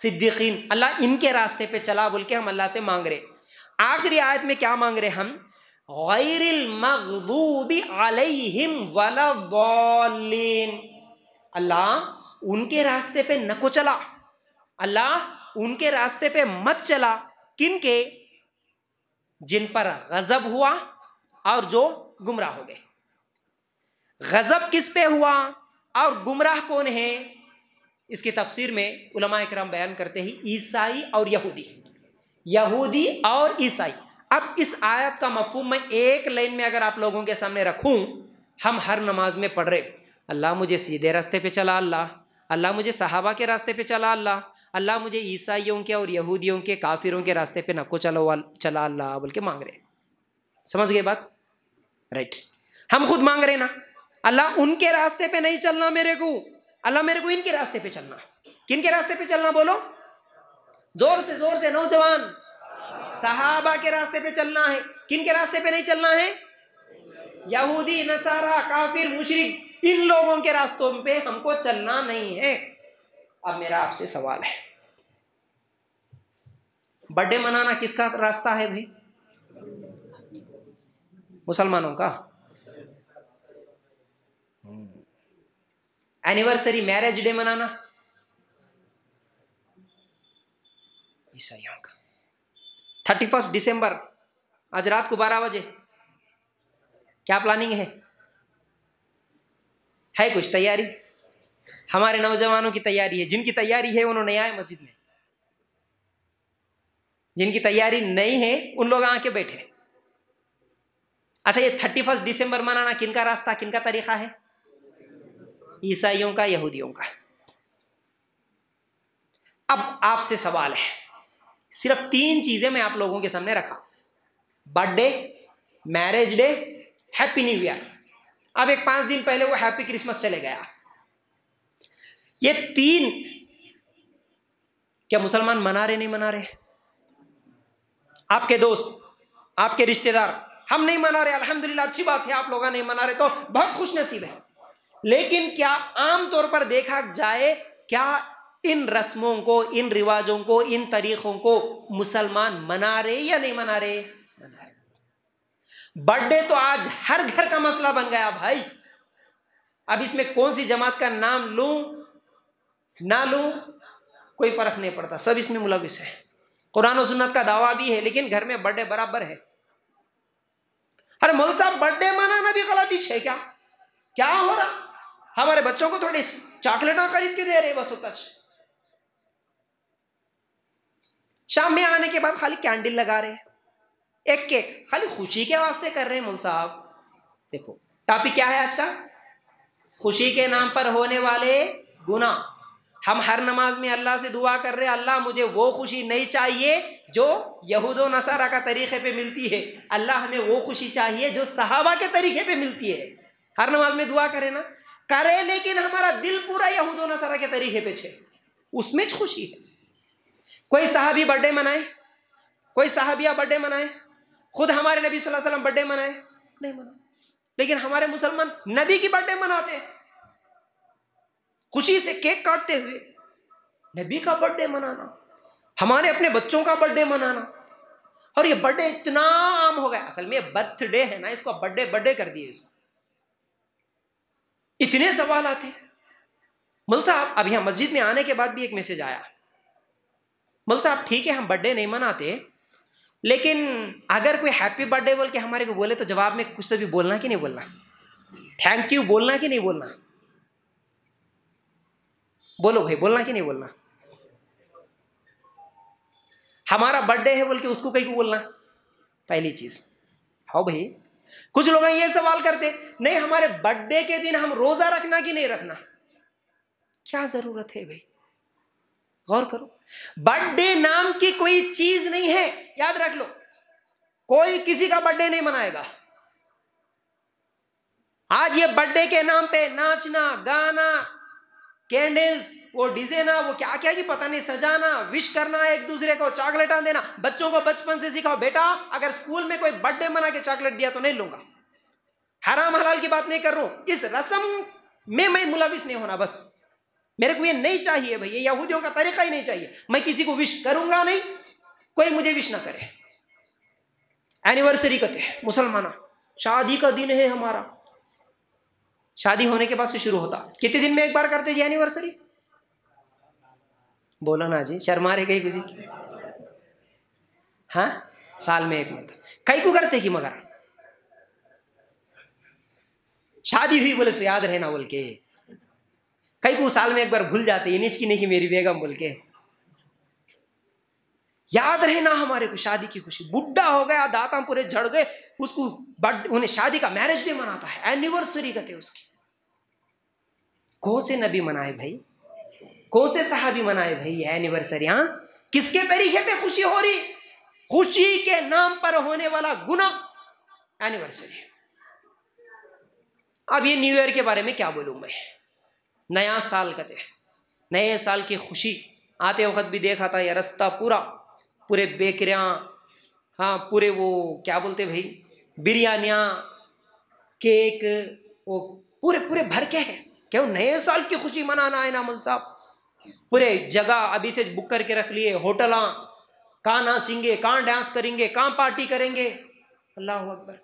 सिद्दीकीन अल्लाह इनके रास्ते पे चला बोल के हम अल्लाह से मांग रहे आखिरी आयत में क्या मांग रहे हम अल्लाह उनके रास्ते पे नको चला अल्लाह उनके रास्ते पे मत चला किन के जिन पर गजब हुआ और जो गुमराह हो गए गजब किस पे हुआ और गुमराह कौन है इसकी तफसीर में उलमा कराम बयान करते हैं ईसाई और यहूदी यहूदी और ईसाई अब इस आयत का मफहम मैं एक लाइन में अगर आप लोगों के सामने रखूं हम हर नमाज में पढ़ रहे अल्लाह मुझे सीधे रास्ते पे चला अल्लाह अल्लाह मुझे सहाबा के रास्ते पे चला अल्लाह अल्लाह मुझे ईसाइयों के और यहूदियों के काफिरों के रास्ते पे नको चलो चला अल्लाह बोल के मांग रहे समझ गए बात राइट हम खुद मांग रहे ना अल्लाह उनके रास्ते पे नहीं चलना मेरे को अल्लाह मेरे को इनके रास्ते पे चलना किन के रास्ते पे चलना बोलो जोर से जोर से नौजवान सहाबा के रास्ते पे चलना है किन के रास्ते पे नहीं चलना है यहूदी नसारा काफिर मुशरक इन लोगों के रास्तों पे हमको चलना नहीं है अब मेरा आपसे सवाल है बर्थडे मनाना किसका रास्ता है भाई मुसलमानों का एनिवर्सरी मैरिज डे मनाना ईसाइयों का थर्टी फर्स्ट डिसम्बर आज रात को बारह बजे क्या प्लानिंग है है कुछ तैयारी हमारे नौजवानों की तैयारी है जिनकी तैयारी है उन्होंने आए मस्जिद में जिनकी तैयारी नहीं है उन लोग आके बैठे अच्छा ये थर्टी फर्स्ट डिसम्बर मनाना किनका रास्ता किनका तरीका है ईसाइयों का यहूदियों का अब आपसे सवाल है सिर्फ तीन चीजें मैं आप लोगों के सामने रखा birthday marriage day happy new year अब एक पांच दिन पहले वो हैप्पी क्रिसमस चले गया ये तीन क्या मुसलमान मना रहे नहीं मना रहे आपके दोस्त आपके रिश्तेदार हम नहीं मना रहे अल्हम्दुलिल्लाह अच्छी बात है आप लोग नहीं मना रहे तो बहुत खुश नसीब है लेकिन क्या आमतौर पर देखा जाए क्या इन रस्मों को इन रिवाजों को इन तरीकों को मुसलमान मना रहे या नहीं मना रहे मना रहे बर्थडे तो आज हर घर का मसला बन गया भाई अब इसमें कौन सी जमात का नाम लू ना लू कोई फर्क नहीं पड़ता सब इसमें मुलविस है कुरान और सुन्नत का दावा भी है लेकिन घर में बर्थडे बराबर है अरे मोल साहब बर्थडे मनाना भी गलत है क्या क्या हो रहा हमारे बच्चों को थोड़ी चॉकलेट खरीद के दे रहे बस उतर शाम में आने के बाद खाली कैंडल लगा रहे एक केक खाली खुशी के वास्ते कर रहे हैं मुल साहब देखो टॉपिक क्या है आज का खुशी के नाम पर होने वाले गुना हम हर नमाज में अल्लाह से दुआ कर रहे हैं अल्लाह मुझे वो खुशी नहीं चाहिए जो यहूद नसारा का तरीक़े पे मिलती है अल्लाह हमें वो खुशी चाहिए जो सहाबा के तरीक़े पे मिलती है हर नमाज में दुआ करें ना करें लेकिन हमारा दिल पूरा यहूद नसारा के तरीक़े पे छे उसमें खुशी है कोई साहबी बर्थडे मनाए कोई साहबिया बर्थडे मनाए खुद हमारे नबी सल्लल्लाहु अलैहि वसल्लम बर्थडे मनाए नहीं मना लेकिन हमारे मुसलमान नबी की बर्थडे मनाते हैं खुशी से केक काटते हुए नबी का बर्थडे मनाना हमारे अपने बच्चों का बर्थडे मनाना और ये बर्थडे इतना आम हो गया असल में बर्थडे है ना इसको बर्थडे बर्थडे कर दिए इसको इतने सवाल आते मुल साहब अब यहां मस्जिद में आने के बाद भी एक मैसेज आया बोल मतलब साहब ठीक है हम बर्थडे नहीं मनाते लेकिन अगर कोई हैप्पी बर्थडे बोल के हमारे को बोले तो जवाब में कुछ तो भी बोलना कि नहीं बोलना थैंक यू बोलना कि नहीं बोलना बोलो भाई बोलना कि नहीं बोलना हमारा बर्थडे है बोल के उसको कहीं को बोलना पहली चीज हो हाँ भाई कुछ लोग ये सवाल करते नहीं हमारे बर्थडे के दिन हम रोजा रखना कि नहीं रखना क्या जरूरत है भाई गौर करो बर्थडे नाम की कोई चीज नहीं है याद रख लो कोई किसी का बर्थडे नहीं मनाएगा आज ये बर्थडे के नाम पे नाचना गाना कैंडल्स वो डिजेना वो क्या क्या की पता नहीं सजाना विश करना एक दूसरे को चॉकलेटा देना बच्चों को बचपन से सिखाओ बेटा अगर स्कूल में कोई बर्थडे मना के चॉकलेट दिया तो नहीं लूंगा हराम हलाल की बात नहीं कर रहा हूं इस रसम में मैं मुलाविश नहीं होना बस मेरे को ये नहीं चाहिए भाई ये यहूदियों का तरीका ही नहीं चाहिए मैं किसी को विश करूंगा नहीं कोई मुझे विश ना करे एनिवर्सरी कहते हैं मुसलमाना शादी का दिन है हमारा शादी होने के बाद से शुरू होता कितने दिन में एक बार करते जी एनिवर्सरी बोलो ना जी शर्मा रहे कहीं जी हाँ साल में एक मत तो। कई को करते कि मगर शादी हुई बोले से याद रहना बोल के कई को साल में एक बार भूल जाते इनिच की नहीं मेरी बेगम बोल के याद रहे ना हमारे को शादी की खुशी बुढ़ा हो गया दाता पूरे झड़ गए उसको उन्हें शादी का मैरिज डे मनाता है एनिवर्सरी कहते उसकी कौन से नबी मनाए भाई कौन से साहबी मनाए भाई एनिवर्सरी हाँ किसके तरीके पे खुशी हो रही खुशी के नाम पर होने वाला गुना एनिवर्सरी अब ये न्यू ईयर के बारे में क्या बोलूं मैं नया साल कहते हैं नए साल की खुशी आते वक्त भी देखा था यह रास्ता पूरा पूरे बेकरियाँ हाँ पूरे वो क्या बोलते भाई बिरयानियाँ केक वो पूरे पूरे भर के हैं क्यों नए साल की खुशी मनाना है ना मुल साहब पूरे जगह अभी से बुक करके रख लिए होटल कहाँ नाचेंगे कहाँ डांस करेंगे कहाँ पार्टी करेंगे अल्लाह अकबर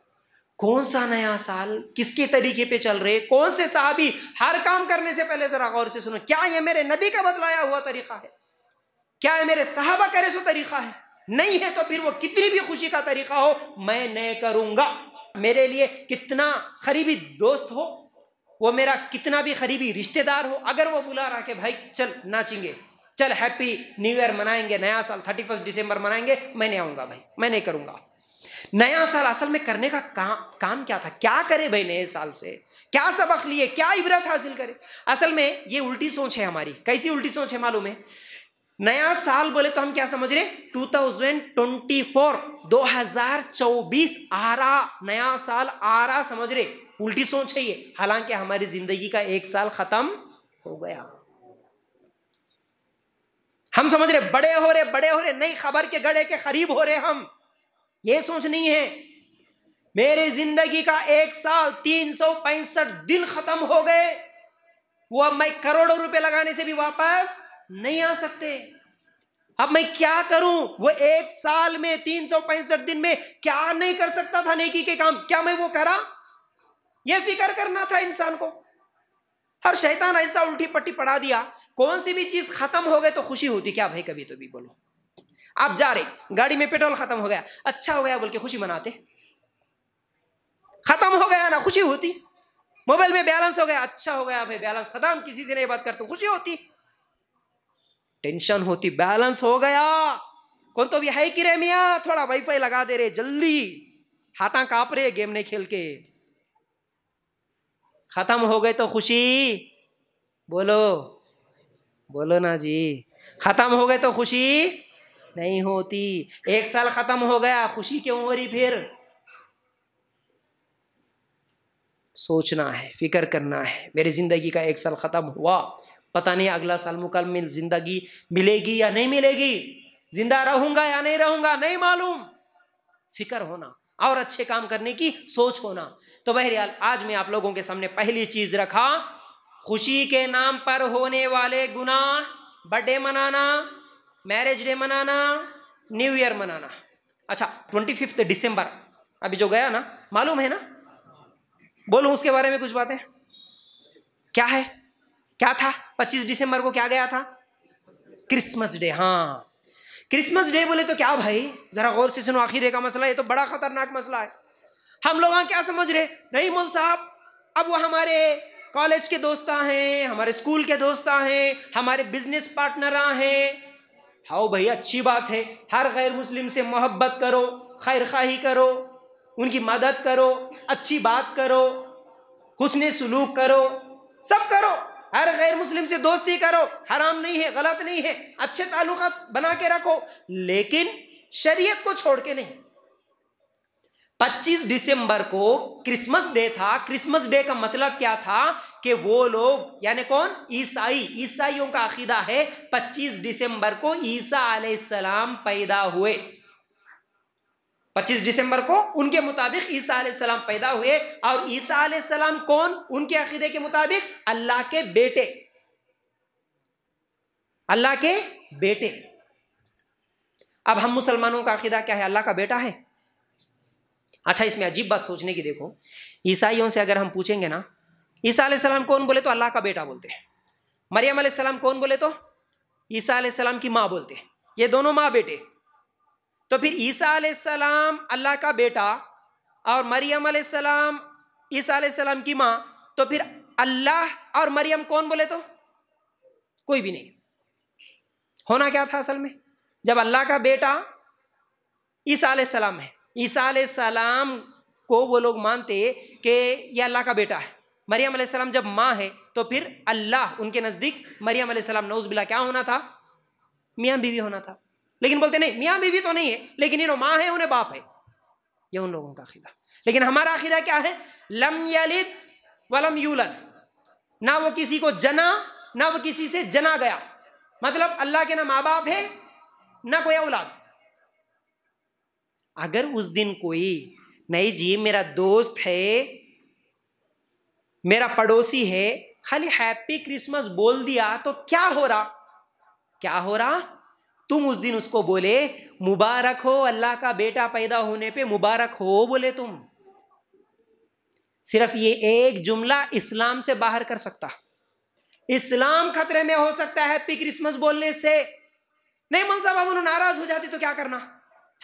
कौन सा नया साल किसके तरीके पे चल रहे कौन से साहबी हर काम करने से पहले ज़रा गौर से सुनो क्या ये मेरे नबी का बदलाया हुआ तरीका है क्या ये मेरे साहबा करे सो तरीका है नहीं है तो फिर वो कितनी भी खुशी का तरीका हो मैं नहीं करूंगा मेरे लिए कितना करीबी दोस्त हो वो मेरा कितना भी करीबी रिश्तेदार हो अगर वो बुला रहा कि भाई चल नाचेंगे चल हैप्पी न्यू ईयर मनाएंगे नया साल थर्टी फर्स्ट दिसंबर मनाएंगे मैं नहीं आऊँगा भाई मैं नहीं करूँगा नया साल असल में करने का काम काम क्या था क्या करे भाई नए साल से क्या सबक लिए क्या इबरत हासिल करे असल में ये उल्टी सोच है हमारी कैसी उल्टी सोच है मालूम है नया साल बोले तो हम क्या समझ रहे 2024 2024 आ रहा नया साल आ रहा समझ रहे उल्टी सोच है ये हालांकि हमारी जिंदगी का एक साल खत्म हो गया हम समझ रहे बड़े हो रहे बड़े हो रहे नई खबर के गड़े के करीब हो रहे हम ये सोच नहीं है मेरे जिंदगी का एक साल तीन सौ पैंसठ दिन खत्म हो गए वो अब मैं करोड़ों रुपए लगाने से भी वापस नहीं आ सकते अब मैं क्या करूं वो एक साल में तीन सौ पैंसठ दिन में क्या नहीं कर सकता था नेकी के काम क्या मैं वो करा ये फिक्र करना था इंसान को हर शैतान ऐसा उल्टी पट्टी पढ़ा दिया कौन सी भी चीज खत्म हो गई तो खुशी होती क्या भाई कभी तो भी बोलो आप जा रहे गाड़ी में पेट्रोल खत्म हो गया अच्छा हो गया बोल के खुशी मनाते खत्म हो गया ना खुशी होती मोबाइल में बैलेंस हो गया अच्छा हो गया भाई बैलेंस खत्म किसी से नहीं बात करते खुशी होती टेंशन होती बैलेंस हो गया कौन तो भी है कि रे मिया थोड़ा वाईफाई लगा दे रहे जल्दी हाथा काप रहे गेम नहीं खेल के खत्म हो गए तो खुशी बोलो बोलो ना जी खत्म हो गए तो खुशी नहीं होती एक साल खत्म हो गया खुशी क्यों हो रही फिर सोचना है फिक्र करना है मेरी ज़िंदगी का एक साल ख़त्म हुआ पता नहीं अगला साल मुकम्मल ज़िंदगी मिलेगी या नहीं मिलेगी ज़िंदा रहूंगा या नहीं रहूंगा नहीं मालूम फिक्र होना और अच्छे काम करने की सोच होना तो बहरियाल आज मैं आप लोगों के सामने पहली चीज़ रखा खुशी के नाम पर होने वाले गुनाह बर्थडे मनाना मैरिज डे मनाना न्यू ईयर मनाना अच्छा ट्वेंटी फिफ्थ डिसम्बर अभी जो गया ना मालूम है ना बोलो उसके बारे में कुछ बातें क्या है क्या था 25 दिसंबर को क्या गया था क्रिसमस डे हाँ क्रिसमस डे बोले तो क्या भाई जरा गौर से सुनो आखिर का मसला ये तो बड़ा खतरनाक मसला है हम लोग क्या समझ रहे नहीं मोल साहब अब वो हमारे कॉलेज के दोस्त हैं हमारे स्कूल के दोस्त हैं हमारे बिजनेस पार्टनर हैं हाओ भाई अच्छी बात है हर गैर मुस्लिम से मोहब्बत करो खैर खाही करो उनकी मदद करो अच्छी बात करो हुसन सलूक करो सब करो हर गैर मुस्लिम से दोस्ती करो हराम नहीं है गलत नहीं है अच्छे ताल्लुक बना के रखो लेकिन शरीयत को छोड़ के नहीं 25 दिसंबर को क्रिसमस डे था क्रिसमस डे का मतलब क्या था कि वो लोग यानी कौन ईसाई ईसाइयों का अकीदा है 25 दिसंबर को ईसा आलाम पैदा हुए 25 दिसंबर को उनके मुताबिक ईसा आलाम पैदा हुए और ईसा आलाम कौन उनके अकीदे के मुताबिक अल्लाह के बेटे अल्लाह के बेटे अब हम मुसलमानों का अकीदा क्या है अल्लाह का बेटा है अच्छा इसमें अजीब बात सोचने की देखो ईसाइयों से अगर हम पूछेंगे ना ईसा सलाम कौन बोले तो अल्लाह का बेटा बोलते हैं मरियम सलाम कौन बोले तो ईसा सलाम की माँ बोलते हैं ये दोनों माँ बेटे तो फिर ईसा सलाम अल्लाह का बेटा और मरियम सलाम ईसा सलाम की माँ तो फिर अल्लाह और मरियम कौन बोले तो कोई भी नहीं होना क्या था असल में जब अल्लाह का बेटा ईसा सलाम है ईसा सलाम को वो लोग मानते कि यह अल्लाह का बेटा है मरियम सलाम जब माँ है तो फिर अल्लाह उनके नज़दीक मरियम सलाम नौज बिला क्या होना था मियाँ बीवी होना था लेकिन बोलते नहीं मियाँ बीवी तो नहीं है लेकिन इन्हों माँ है उन्हें बाप है ये उन लोगों का अकीदा लेकिन हमारा अकीदा क्या है लम यलिद वलम यूलद ना वो किसी को जना ना वो किसी से जना गया मतलब अल्लाह के ना माँ बाप है ना कोई औलाद अगर उस दिन कोई नहीं जी मेरा दोस्त है मेरा पड़ोसी है खाली हैप्पी क्रिसमस बोल दिया तो क्या हो रहा क्या हो रहा तुम उस दिन उसको बोले मुबारक हो अल्लाह का बेटा पैदा होने पे मुबारक हो बोले तुम सिर्फ ये एक जुमला इस्लाम से बाहर कर सकता इस्लाम खतरे में हो सकता है हैप्पी क्रिसमस बोलने से नहीं मनसा बाबू नाराज हो जाती तो क्या करना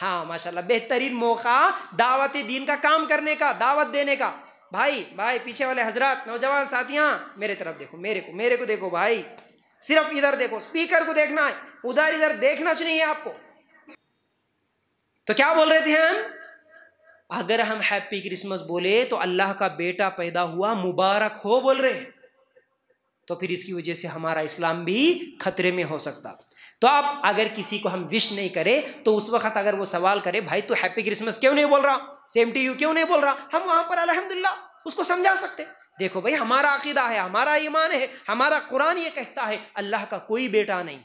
हाँ माशाल्लाह बेहतरीन मौका दावत दीन का काम करने का दावत देने का भाई भाई पीछे वाले हजरत नौजवान साथियाँ मेरे तरफ देखो मेरे को मेरे को देखो भाई सिर्फ इधर देखो स्पीकर को देखना है उधर इधर देखना चाहिए आपको तो क्या बोल रहे थे हम अगर हम हैप्पी क्रिसमस बोले तो अल्लाह का बेटा पैदा हुआ मुबारक हो बोल रहे हैं तो फिर इसकी वजह से हमारा इस्लाम भी खतरे में हो सकता तो आप अगर किसी को हम विश नहीं करें तो उस वक्त अगर वो सवाल करे भाई तू हैप्पी क्रिसमस क्यों नहीं बोल रहा सेम टी यू क्यों नहीं बोल रहा हम वहां पर अलहमदिल्ला उसको समझा सकते देखो भाई हमारा अकीदा है हमारा ईमान है हमारा कुरान ये कहता है अल्लाह का कोई बेटा नहीं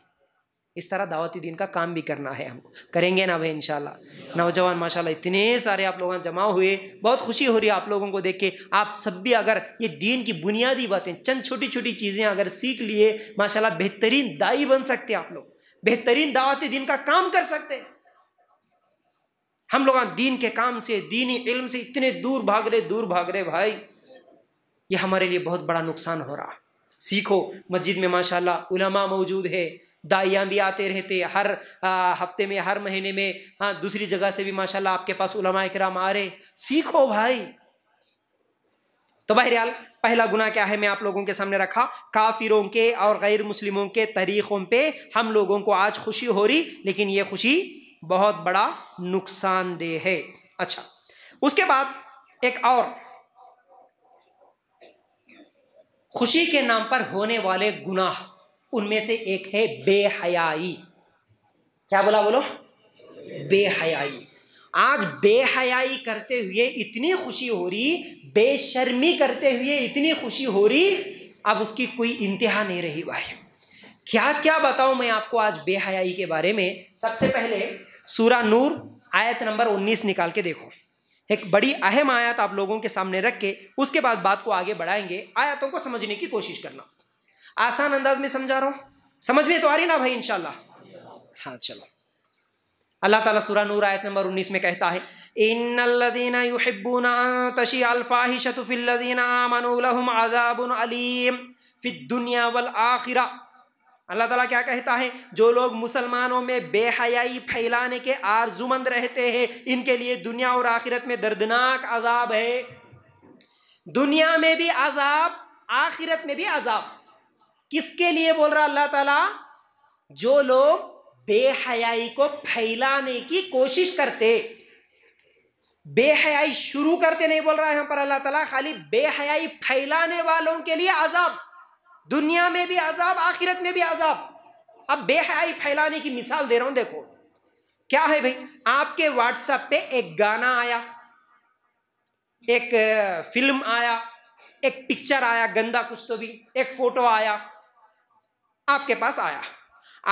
इस तरह दावती दिन का काम भी करना है हमको करेंगे ना भाई इनशाला नौजवान माशाल्लाह इतने सारे आप लोग जमा हुए बहुत खुशी हो रही है आप लोगों को देख के आप सब भी अगर ये दीन की बुनियादी बातें चंद छोटी छोटी चीज़ें अगर सीख लिए माशाल्लाह बेहतरीन दाई बन सकते आप लोग बेहतरीन दावती दिन का काम कर सकते हैं हम लोग दीन के काम से दीनी इल्म से इतने दूर भाग रहे दूर भाग रहे भाई ये हमारे लिए बहुत बड़ा नुकसान हो रहा सीखो मस्जिद में माशाल्लाह उलमा मौजूद है दाइयाँ भी आते रहते हर आ, हफ्ते में हर महीने में हाँ दूसरी जगह से भी माशाल्लाह आपके पास उलमा कराम आ रहे सीखो भाई तो बहरियाल पहला गुना क्या है मैं आप लोगों के सामने रखा काफिरों के और गैर मुस्लिमों के तरीक़ों पे हम लोगों को आज खुशी हो रही लेकिन ये खुशी बहुत बड़ा नुकसानदेह है अच्छा उसके बाद एक और खुशी के नाम पर होने वाले गुनाह उनमें से एक है बेहयाई क्या बोला बोलो बेहयाई आज बेहयाई करते हुए इतनी खुशी हो रही बेशर्मी करते हुए इतनी खुशी हो रही अब उसकी कोई इंतहा नहीं रही भाई क्या क्या बताऊं मैं आपको आज बेहयाई के बारे में सबसे पहले सूरा नूर आयत नंबर उन्नीस निकाल के देखो एक बड़ी अहम आयत आप लोगों के सामने रख के उसके बाद बात को आगे बढ़ाएंगे आयतों को समझने की कोशिश करना आसान अंदाज में समझा रहा हूँ समझ में तो आ रही ना भाई इनशाला हाँ चलो अल्लाह ताला सूरा नूर आयत नंबर 19 में कहता है दुनिया वल आखिरह अल्लाह ताला क्या कहता है जो लोग मुसलमानों में बेहयाई फैलाने के आरजुमंद रहते हैं इनके लिए दुनिया और आखिरत में दर्दनाक अजाब है दुनिया में भी अजाब आखिरत में भी अजाब किसके लिए बोल रहा अल्लाह ताला जो लोग बेहयाई को फैलाने की कोशिश करते बेहयाई शुरू करते नहीं बोल रहा है यहां पर अल्लाह ताला खाली बेहयाई फैलाने वालों के लिए अजाब दुनिया में भी आजाब आखिरत में भी आजाब अब बेहयाई फैलाने की मिसाल दे रहा हूं देखो क्या है भाई आपके व्हाट्सएप पे एक गाना आया एक फिल्म आया एक पिक्चर आया गंदा कुछ तो भी एक फोटो आया आपके पास आया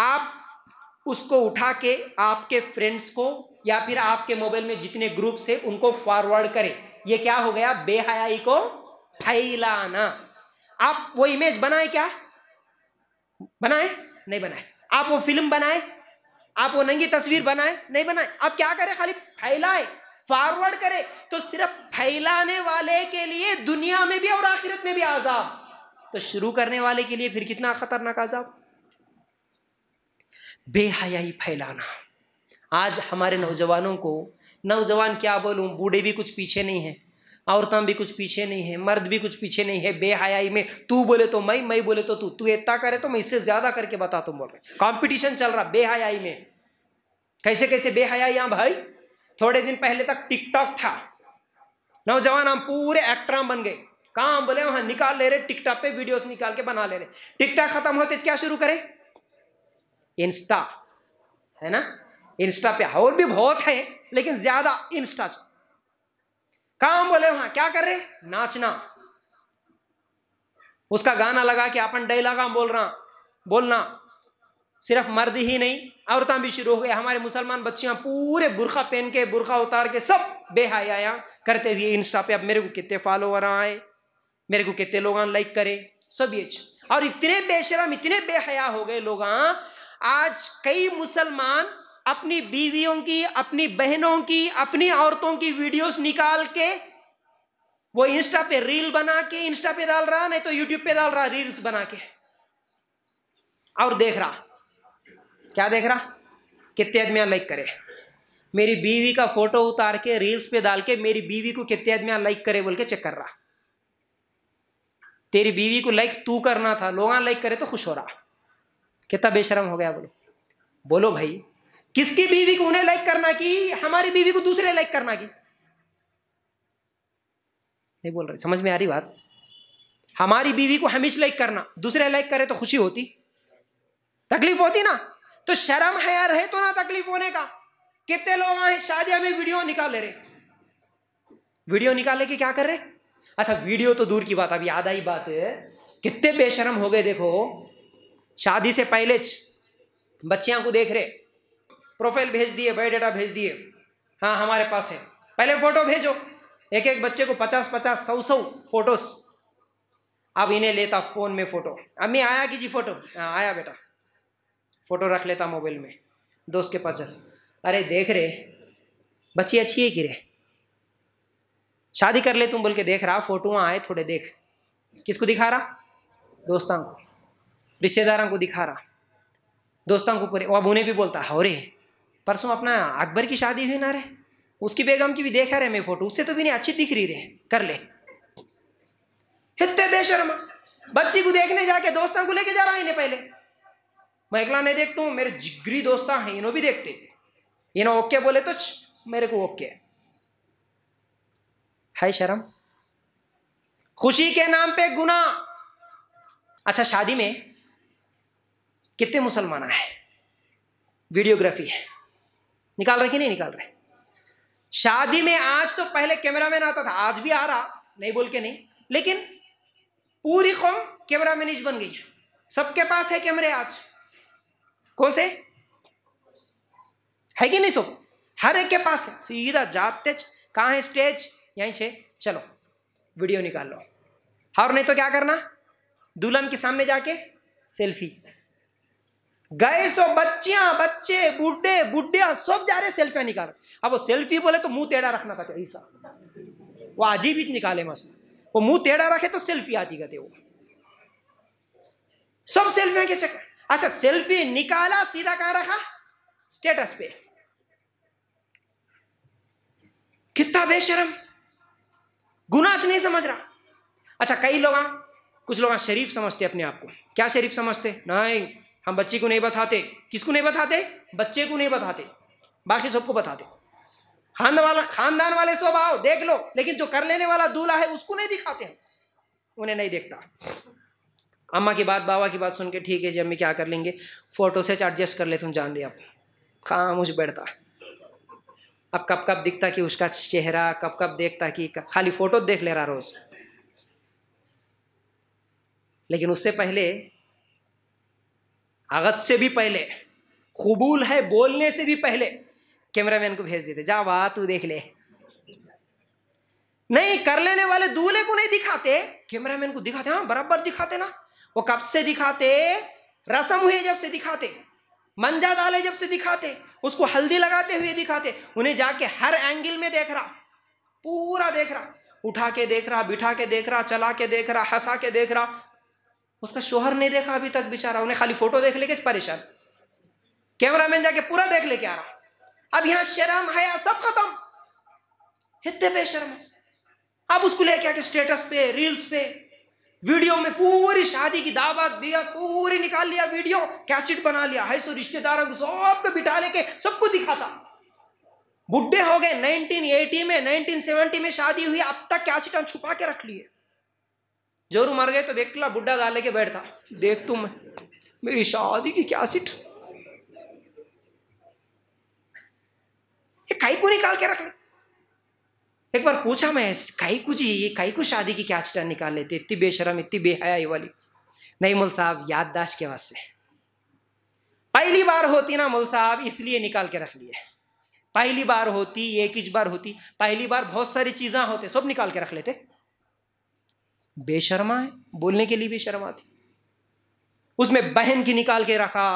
आप उसको उठा के आपके फ्रेंड्स को या फिर आपके मोबाइल में जितने ग्रुप से उनको फॉरवर्ड करें ये क्या हो गया बेहयाई को फैलाना आप वो इमेज बनाए क्या बनाए नहीं बनाए आप वो फिल्म बनाए आप वो नंगी तस्वीर बनाए नहीं बनाए आप क्या करें खाली फैलाए फॉरवर्ड करें तो सिर्फ फैलाने वाले के लिए दुनिया में भी और आखिरत में भी आजाब तो शुरू करने वाले के लिए फिर कितना खतरनाक आजाब बेहयाई फैलाना आज हमारे नौजवानों को नौजवान क्या बोलूं बूढ़े भी कुछ पीछे नहीं है औरतें भी कुछ पीछे नहीं है मर्द भी कुछ पीछे नहीं है बेहयाई में तू बोले तो मैं मैं बोले तो तू तू इतना करे तो मैं इससे ज्यादा करके बता तुम बोल रहे कॉम्पिटिशन चल रहा बेहयाई में कैसे कैसे बेहयाई भाई थोड़े दिन पहले तक टिकटॉक था नौजवान हम पूरे एक्टर बन गए काम बोले वहां निकाल ले रहे टिकटॉक पे वीडियोस निकाल के बना ले रहे टिकटॉक खत्म होते तो क्या शुरू करे इंस्टा है ना इंस्टा पे और भी बहुत है लेकिन ज्यादा इंस्टा काम बोले वहां क्या कर रहे नाचना उसका गाना लगा के अपन डायलागा बोल रहा बोलना सिर्फ मर्द ही नहीं औरत भी शुरू हो गए हमारे मुसलमान बच्चियां पूरे बुरखा पहन के बुरखा उतार के सब बेहया करते हुए इंस्टा पे अब मेरे को कितने फॉलोवर आए मेरे को कितने लोग लाइक करे सब ये और इतने बेशरम इतने बेहया हो गए लोग हाँ। आज कई मुसलमान अपनी बीवियों की अपनी बहनों की अपनी औरतों की वीडियोस निकाल के वो इंस्टा पे रील बना के इंस्टा पे डाल रहा नहीं तो यूट्यूब पे डाल रहा रील्स बना के और देख रहा क्या देख रहा कितने आदमिया लाइक करे मेरी बीवी का फोटो उतार के रील्स पे डाल के मेरी बीवी को कितने आदमिया लाइक करे बोल के चेक कर रहा तेरी बीवी को लाइक तू करना था लोग लाइक करे तो खुश हो रहा कितना बेशरम हो गया बोलो बोलो भाई किसकी बीवी को उन्हें लाइक करना की हमारी बीवी को दूसरे लाइक करना की नहीं बोल रहे समझ में आ रही बात हमारी बीवी को हमेश लाइक करना दूसरे लाइक करे तो खुशी होती तकलीफ होती ना तो शर्म है यार है तो ना तकलीफ होने का कितने लोग आए शादियां में वीडियो निकाल रहे वीडियो निकाले के क्या कर रहे अच्छा वीडियो तो दूर की बात अभी आधा ही बात है कितने बेशरम हो गए देखो शादी से पहले बच्चियां को देख रहे प्रोफाइल भेज दिए बायोडाटा भेज दिए हाँ हमारे पास है पहले फोटो भेजो एक एक बच्चे को पचास पचास सौ सौ फोटोस अब इन्हें लेता फोन में फोटो अम्मी आया कि जी फोटो आ, हाँ, आया बेटा फोटो रख लेता मोबाइल में दोस्त के पास अरे देख रहे बच्ची अच्छी है कि रे शादी कर ले तुम बोल के देख रहा फोटो आए थोड़े देख किसको दिखा रहा दोस्तों को रिश्तेदारों को दिखा रहा दोस्तों को पूरे अब उन्हें भी बोलता है रे परसों अपना अकबर की शादी हुई ना रे उसकी बेगम की भी देखा रहे मैं फोटो उससे तो भी नहीं अच्छी दिख रही रहे कर ले हित्ते बेशर्म बच्ची को देखने जाके दोस्तों को लेके जा रहा है इन्हें पहले मैं अकेला नहीं देखता हूँ मेरे जिगरी दोस्ता हैं इन्हों भी देखते इन्हों ओके बोले तो मेरे को ओके है शर्म खुशी के नाम पे गुना अच्छा शादी में कितने मुसलमान है वीडियोग्राफी है निकाल रहे कि नहीं निकाल रहे शादी में आज तो पहले कैमरामैन आता था आज भी आ रहा नहीं बोल के नहीं लेकिन पूरी कौम कैमरा मैनेज बन गई है सबके पास है कैमरे आज कौन से है कि नहीं सब हर एक के पास है सीधा जाते कहाँ है स्टेज यहीं छे चलो वीडियो निकाल लो और नहीं तो क्या करना दुल्हन के सामने जाके सेल्फी गए सो बच्चिया बच्चे बुढ़े बुढ़िया सब जा रहे सेल्फियां निकाल अब वो सेल्फी बोले तो मुंह टेढ़ा रखना कहते ऐसा वो अजीब ही निकाले मस वो मुंह टेढ़ा रखे तो सेल्फी आती कहते वो सब सेल्फिया के चक्कर अच्छा सेल्फी निकाला सीधा कहा रखा स्टेटस पे कितना बेशरम गुनाच नहीं समझ रहा अच्छा कई लोग हाँ, कुछ लोग हाँ शरीफ समझते अपने आप को क्या शरीफ समझते नहीं हम बच्चे को नहीं बताते किसको नहीं बताते बच्चे को नहीं बताते बाकी सबको बताते खानदान वाला खानदान वाले आओ देख लो लेकिन जो कर लेने वाला दूल्हा है उसको नहीं दिखाते हम उन्हें नहीं देखता अम्मा की बात बाबा की बात सुन के ठीक है जी अम्मी क्या कर लेंगे फोटो से एडजस्ट कर ले तुम जान दे आप मुझ बैठता अब कब कब दिखता कि उसका चेहरा कब कब देखता कि खाली फोटो देख ले रहा रोज लेकिन उससे पहले अगत से भी पहले कबूल है बोलने से भी पहले कैमरामैन को भेज देते जा वाह तू देख ले नहीं कर लेने वाले दूल्हे को नहीं दिखाते कैमरामैन को दिखाते हाँ बराबर दिखाते ना वो कब से दिखाते रसम हुए जब से दिखाते मंजा डाले जब से दिखाते उसको हल्दी लगाते हुए दिखाते उन्हें जाके हर एंगल में देख रहा पूरा देख रहा उठा के देख रहा बिठा के देख रहा चला के देख रहा हंसा के देख रहा उसका शोहर नहीं देखा अभी तक बेचारा उन्हें खाली फोटो देख लेके परेशान कैमरा मैन जाके पूरा देख लेके आ रहा अब यहां शर्म हया सब खत्म इतने बेशर्म अब उसको लेके आके स्टेटस पे रील्स पे वीडियो में पूरी शादी की दावत बियात पूरी निकाल लिया वीडियो कैसेट बना लिया है सो रिश्तेदारों को सबको तो बिठा लेके सबको दिखाता बुढ़े हो गए 1980 में 1970 में शादी हुई अब तक कैसेट छुपा के रख लिए जोरू मर गए तो बेकला बुढ़ा गाले के बैठता देख तुम मेरी शादी की क्या सीट कई को निकाल के रख ले एक बार पूछा मैं कई कुछ ये कई कुछ शादी की क्या सीटा निकाल लेते इतनी बेशरम इतनी बेहया वाली नहीं मुल साहब याददाश्त के वास्ते पहली बार होती ना मुल साहब इसलिए निकाल के रख लिए पहली बार होती एक ही बार होती पहली बार बहुत सारी चीज़ें होते सब निकाल के रख लेते बेशर्मा है बोलने के लिए भी शर्मा थी उसमें बहन की निकाल के रखा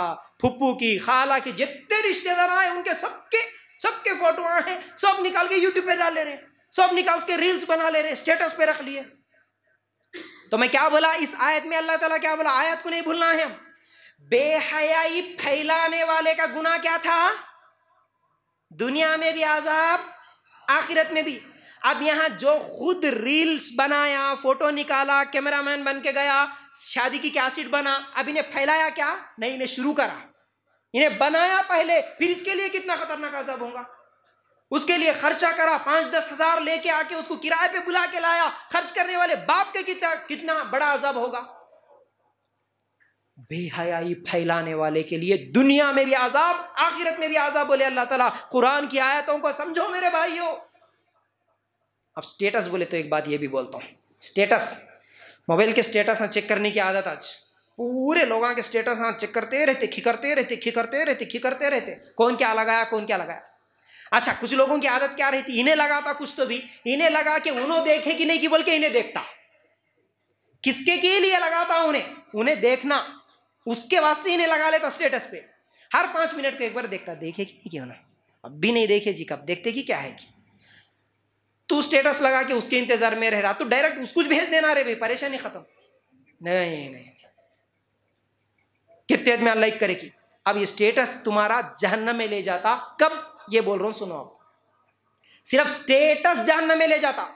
फुप्पू की खाला की जितने रिश्तेदार आए उनके सबके सबके फोटो आए हैं सब निकाल के यूट्यूब पे डाल ले रहे सब निकाल के रील्स बना ले रहे स्टेटस पे रख लिए तो मैं क्या बोला इस आयत में अल्लाह ताला क्या बोला आयत को नहीं भूलना है हम बेहयाई फैलाने वाले का गुना क्या था दुनिया में भी आजाब आखिरत में भी अब यहाँ जो खुद रील्स बनाया फोटो निकाला कैमरामैन बन के गया शादी की कैसेट बना अब इन्हें फैलाया क्या नहीं इन्हें शुरू करा इन्हें बनाया पहले फिर इसके लिए कितना खतरनाक अजब होगा उसके लिए खर्चा करा पांच दस हजार लेके आके उसको किराए पे बुला के लाया खर्च करने वाले बाप के कितना कितना बड़ा अजब होगा बेहयाई फैलाने वाले के लिए दुनिया में भी आजाब आखिरत में भी आजाब बोले अल्लाह ताला कुरान की आयतों को समझो मेरे भाइयों अब स्टेटस बोले तो एक बात ये भी बोलता हूँ स्टेटस मोबाइल के स्टेटस हाँ चेक करने की आदत आज पूरे लोगों के स्टेटस हाँ चेक करते रहते खिकरते रहते खिकरते रहते खिकरते रहते कौन क्या लगाया कौन क्या लगाया अच्छा कुछ लोगों की आदत क्या रहती इन्हें लगाता कुछ तो भी इन्हें लगा के उन्होंने देखे कि नहीं कि बोल के इन्हें देखता किसके के लिए लगाता उन्हें उन्हें देखना उसके वास्ते इन्हें लगा लेता स्टेटस पे हर पांच मिनट को एक बार देखता देखे कि नहीं क्यों ना अब भी नहीं देखे जी कब देखते कि क्या है कि तू स्टेटस लगा के उसके इंतजार में रह रहा तो डायरेक्ट उसको भेज देना रे भाई परेशानी खत्म नहीं नहीं कितने में लाइक करेगी अब ये स्टेटस तुम्हारा जहन्नम में ले जाता कब ये बोल रहा हूं सुनो आप सिर्फ स्टेटस जहन्नम में ले जाता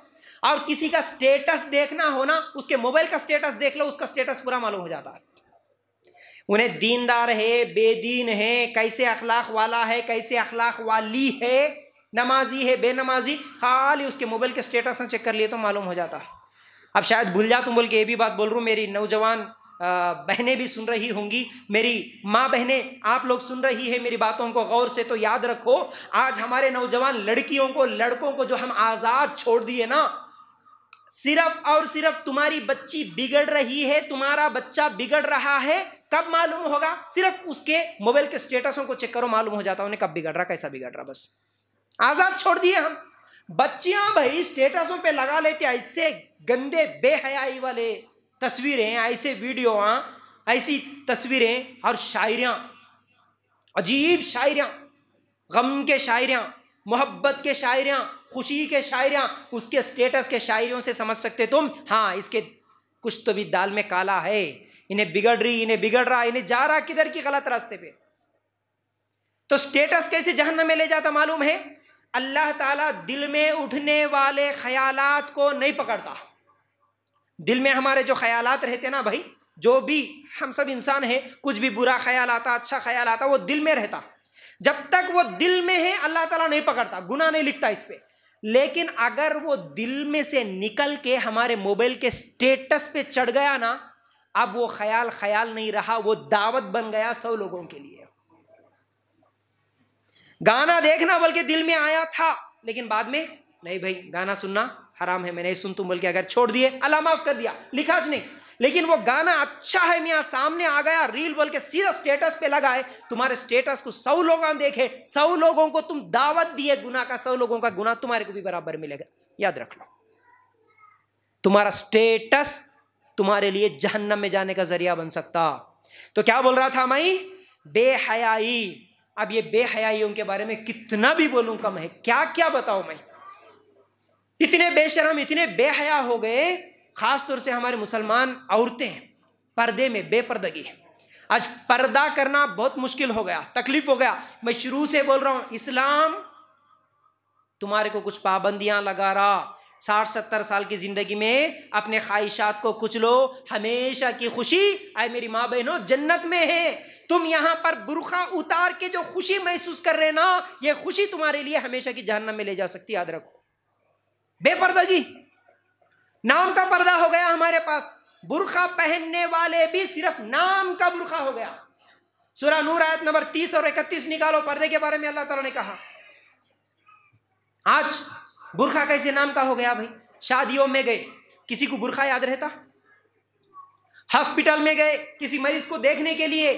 और किसी का स्टेटस देखना हो ना उसके मोबाइल का स्टेटस देख लो उसका स्टेटस पूरा मालूम हो जाता है उन्हें दीनदार है बेदीन है कैसे अखलाक वाला है कैसे अखलाक वाली है नमाजी है बेनमाजी खाली उसके मोबाइल के स्टेटस ना चेक कर लिए तो मालूम हो जाता है अब शायद भूल जा तुम बोल के ये भी बात बोल रहा हूँ मेरी नौजवान बहनें भी सुन रही होंगी मेरी माँ बहनें आप लोग सुन रही है मेरी बातों को गौर से तो याद रखो आज हमारे नौजवान लड़कियों को लड़कों को जो हम आज़ाद छोड़ दिए ना सिर्फ और सिर्फ तुम्हारी बच्ची बिगड़ रही है तुम्हारा बच्चा बिगड़ रहा है कब मालूम होगा सिर्फ उसके मोबाइल के स्टेटसों को चेक करो मालूम हो जाता उन्हें कब बिगड़ रहा कैसा बिगड़ रहा बस आजाद छोड़ दिए हम बच्चियां भाई स्टेटसों पे लगा लेते ऐसे गंदे बेहयाई वाले तस्वीरें ऐसे वीडियो हाँ, ऐसी तस्वीरें और शायरियां अजीब शायरियां गम के शायरियां मोहब्बत के शायरियां खुशी के शायरियां उसके स्टेटस के शायरियों से समझ सकते तुम हाँ इसके कुछ तो भी दाल में काला है इन्हें बिगड़ रही इन्हें बिगड़ रहा इन्हें जा रहा किधर की गलत रास्ते पे तो स्टेटस कैसे जहन्नम में ले जाता मालूम है अल्लाह ताला दिल में उठने वाले ख्यालात को नहीं पकड़ता दिल में हमारे जो ख्यालात रहते ना भाई जो भी हम सब इंसान हैं कुछ भी बुरा ख्याल आता अच्छा ख्याल आता वो दिल में रहता जब तक वो दिल में है अल्लाह ताला नहीं पकड़ता गुना नहीं लिखता इस पर लेकिन अगर वो दिल में से निकल के हमारे मोबाइल के स्टेटस पे चढ़ गया ना अब वो ख्याल ख्याल नहीं रहा वो दावत बन गया सौ लोगों के लिए गाना देखना बल्कि दिल में आया था लेकिन बाद में नहीं भाई गाना सुनना हराम है मैं नहीं सुन तुम बल्कि अगर छोड़ दिए अला माफ कर दिया लिखा नहीं लेकिन वो गाना अच्छा है मियाँ सामने आ गया रील बोल के सीधा स्टेटस पे लगाए तुम्हारे स्टेटस को सौ लोग देखे सौ लोगों को तुम दावत दिए गुना का सौ लोगों का गुना तुम्हारे को भी बराबर मिलेगा याद रख लो तुम्हारा स्टेटस तुम्हारे लिए जहन्नम में जाने का जरिया बन सकता तो क्या बोल रहा था मई बेहयाई अब ये बेहयाइयों के बारे में कितना भी बोलूं कम है क्या क्या बताऊं मैं इतने बेशरम इतने बेहया हो गए खासतौर से हमारे मुसलमान औरतें पर्दे में बेपर्दगी आज पर्दा करना बहुत मुश्किल हो गया तकलीफ हो गया मैं शुरू से बोल रहा हूं इस्लाम तुम्हारे को कुछ पाबंदियां लगा रहा साठ सत्तर साल की ज़िंदगी में अपने ख्वाहिशात को कुचलो हमेशा की खुशी आए मेरी माँ बहनों जन्नत में है तुम यहाँ पर बुरखा उतार के जो खुशी महसूस कर रहे ना ये खुशी तुम्हारे लिए हमेशा की जहन्नम में ले जा सकती याद रखो बेपर्दगी नाम का पर्दा हो गया हमारे पास बुरखा पहनने वाले भी सिर्फ नाम का बुरखा हो गया सूरा नूर आयत नंबर तीस और इकतीस निकालो पर्दे के बारे में अल्लाह ताला ने कहा आज बुरखा कैसे नाम का हो गया भाई शादियों में गए किसी को बुरखा याद रहता हॉस्पिटल में गए किसी मरीज को देखने के लिए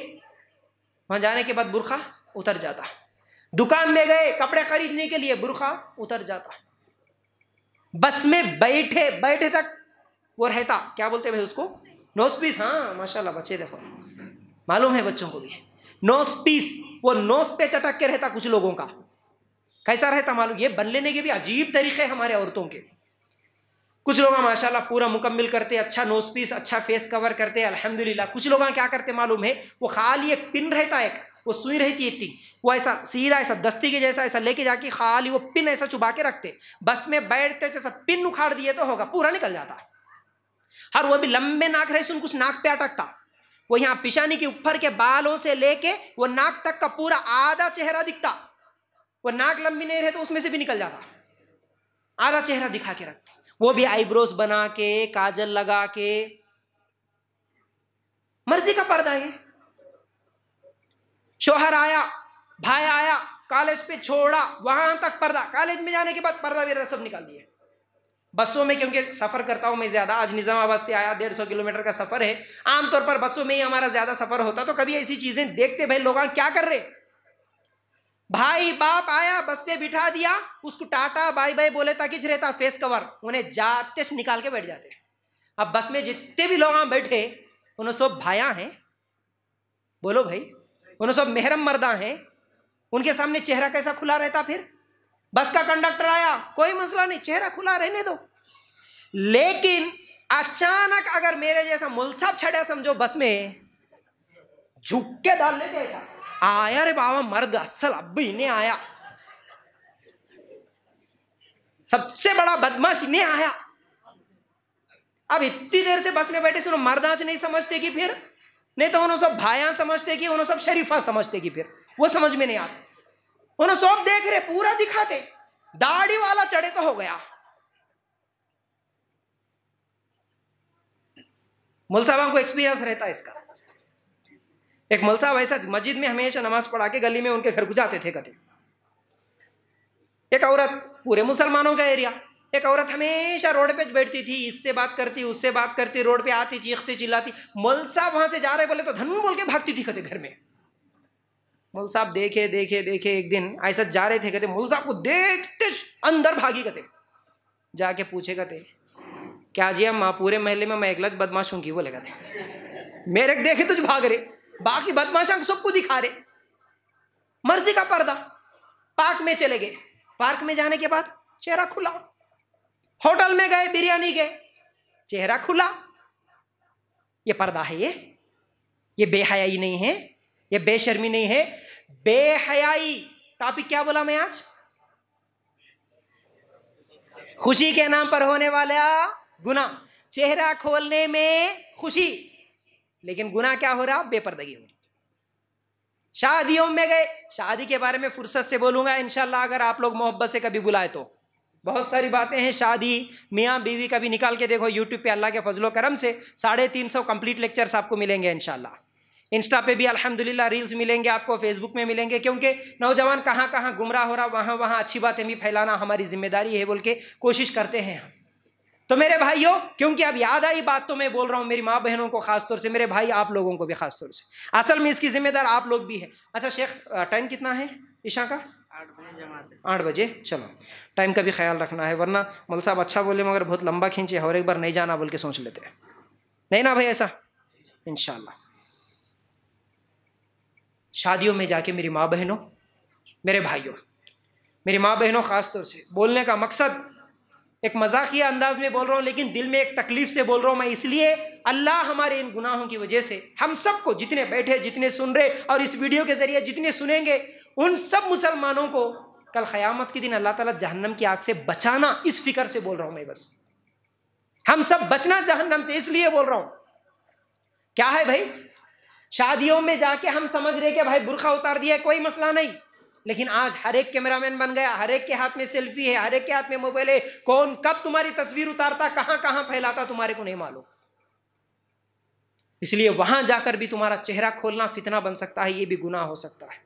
वहां जाने के बाद बुरखा उतर जाता दुकान में गए कपड़े खरीदने के लिए बुरखा उतर जाता बस में बैठे बैठे तक वो रहता क्या बोलते भाई उसको पीस हाँ माशाल्लाह बच्चे देखो मालूम है बच्चों को भी पीस वो नोस पे चटक के रहता कुछ लोगों का कैसा रहता मालूम ये बन लेने के भी अजीब तरीके हमारे औरतों के कुछ लोग माशाला पूरा मुकम्मल करते अच्छा नोज पीस अच्छा फेस कवर करते अलहमदिल्ला कुछ लोग क्या करते मालूम है वो खाली एक पिन रहता है एक वो सुई रहती इतनी वो ऐसा सीधा ऐसा दस्ती के जैसा ऐसा लेके जाके खाली वो पिन ऐसा चुबा के रखते बस में बैठते जैसा पिन उखाड़ दिए तो होगा पूरा निकल जाता हर वो भी लंबे नाक रहे सुन कुछ नाक पे अटकता वो यहाँ पिशानी के ऊपर के बालों से लेके वो नाक तक का पूरा आधा चेहरा दिखता वो नाक लंबी नहीं रहे तो उसमें से भी निकल जाता आधा चेहरा दिखा के रखते वो भी आईब्रोज बना के काजल लगा के मर्जी का पर्दा है शोहर आया भाई आया कॉलेज पे छोड़ा वहां तक पर्दा कॉलेज में जाने के बाद पर्दा वेरा सब निकाल दिए बसों में क्योंकि सफर करता हूं मैं ज्यादा आज निजामाबाद से आया डेढ़ सौ किलोमीटर का सफर है आमतौर पर बसों में ही हमारा ज्यादा सफर होता तो कभी ऐसी चीजें देखते भाई लोग क्या कर रहे भाई बाप आया बस पे बिठा दिया उसको टाटा बाय बाय बोले ताकि रहता फेस कवर उन्हें जाते निकाल के बैठ जाते अब बस में जितने भी लोग बैठे उन्होंने सब भाया हैं बोलो भाई उन्होंने सब मेहरम मर्दा हैं उनके सामने चेहरा कैसा खुला रहता फिर बस का कंडक्टर आया कोई मसला नहीं चेहरा खुला रहने दो लेकिन अचानक अगर मेरे जैसा मुलसाब छड़ा समझो बस में झुक के डाल लेते ऐसा आया रे बाबा मर्द असल अब इन्हें आया सबसे बड़ा बदमाश इन्हें आया अब इतनी देर से बस में बैठे सुनो आज नहीं समझते कि फिर नहीं तो उन्होंने सब भाया समझते कि उन्होंने सब शरीफा समझते कि फिर वो समझ में नहीं आते उन्होंने सब देख रहे पूरा दिखाते दाढ़ी वाला चढ़े तो हो गया मुल साहब को एक्सपीरियंस रहता है इसका एक मल साहब ऐसा मस्जिद में हमेशा नमाज पढ़ा के गली में उनके घर को जाते थे कभी एक औरत पूरे मुसलमानों का एरिया एक औरत हमेशा रोड पे बैठती थी इससे बात करती उससे बात करती रोड पे आती चीखती चिल्लाती मल साहब वहां से जा रहे बोले तो धन बोल के भागती थी कहते घर में मुल साहब देखे देखे देखे एक दिन ऐसा जा रहे थे कहते मुल साहब को देखते अंदर भागी कहते जाके पूछे कहते क्या जी अम्मा पूरे महले में मैं एक लग बदमाश हूँ की बोले कहते मेरे देखे तुझ भाग रहे बाकी बदमाशा सबको दिखा रहे मर्जी का पर्दा पार्क में चले गए पार्क में जाने के बाद चेहरा खुला होटल में गए बिरयानी गए चेहरा खुला ये पर्दा है ये ये बेहयाई नहीं है ये बेशर्मी नहीं है बेहयाई टॉपिक क्या बोला मैं आज खुशी के नाम पर होने वाला गुना चेहरा खोलने में खुशी लेकिन गुना क्या हो रहा बेपर्दगी हो रही शादियों में गए शादी के बारे में फुर्सत से बोलूंगा इनशाला अगर आप लोग मोहब्बत से कभी बुलाए तो बहुत सारी बातें हैं शादी मियाँ बीवी कभी निकाल के देखो यूट्यूब पे अल्लाह के फजलो करम से साढ़े तीन सौ कम्प्लीट लेक्चर्स आपको मिलेंगे इनशाला इंस्टा पे भी अल्हम्दुलिल्लाह रील्स मिलेंगे आपको फेसबुक में मिलेंगे क्योंकि नौजवान कहाँ कहाँ गुमराह हो रहा वहाँ वहाँ अच्छी बातें भी फैलाना हमारी जिम्मेदारी है बोल के कोशिश करते हैं हम तो मेरे भाइयों क्योंकि अब याद आई बात तो मैं बोल रहा हूँ मेरी माँ बहनों को खासतौर से मेरे भाई आप लोगों को भी खासतौर से असल में इसकी जिम्मेदार आप लोग भी है अच्छा शेख टाइम कितना है ईशा का आठ बजे चलो टाइम का भी ख्याल रखना है वरना मल साहब अच्छा बोले मगर बहुत लंबा खींचे और एक बार नहीं जाना बोल के सोच लेते हैं नहीं ना भाई ऐसा इन शादियों में जाके मेरी माँ बहनों मेरे भाइयों मेरी माँ बहनों ख़ास तौर से बोलने का मकसद एक मजाकिया अंदाज में बोल रहा हूँ लेकिन दिल में एक तकलीफ से बोल रहा हूँ मैं इसलिए अल्लाह हमारे इन गुनाहों की वजह से हम सबको जितने बैठे जितने सुन रहे और इस वीडियो के ज़रिए जितने सुनेंगे उन सब मुसलमानों को कल क़यामत के दिन अल्लाह ताला जहन्नम की आग से बचाना इस फिक्र से बोल रहा हूँ मैं बस हम सब बचना जहन्नम से इसलिए बोल रहा हूँ क्या है भाई शादियों में जाके हम समझ रहे कि भाई बुरखा उतार दिया कोई मसला नहीं लेकिन आज हर एक कैमरामैन बन गया हर एक के हाथ में सेल्फी है हर एक के हाथ में मोबाइल है कौन कब तुम्हारी तस्वीर उतारता कहां कहां फैलाता तुम्हारे को नहीं मालूम इसलिए वहां जाकर भी तुम्हारा चेहरा खोलना फितना बन सकता है ये भी गुनाह हो सकता है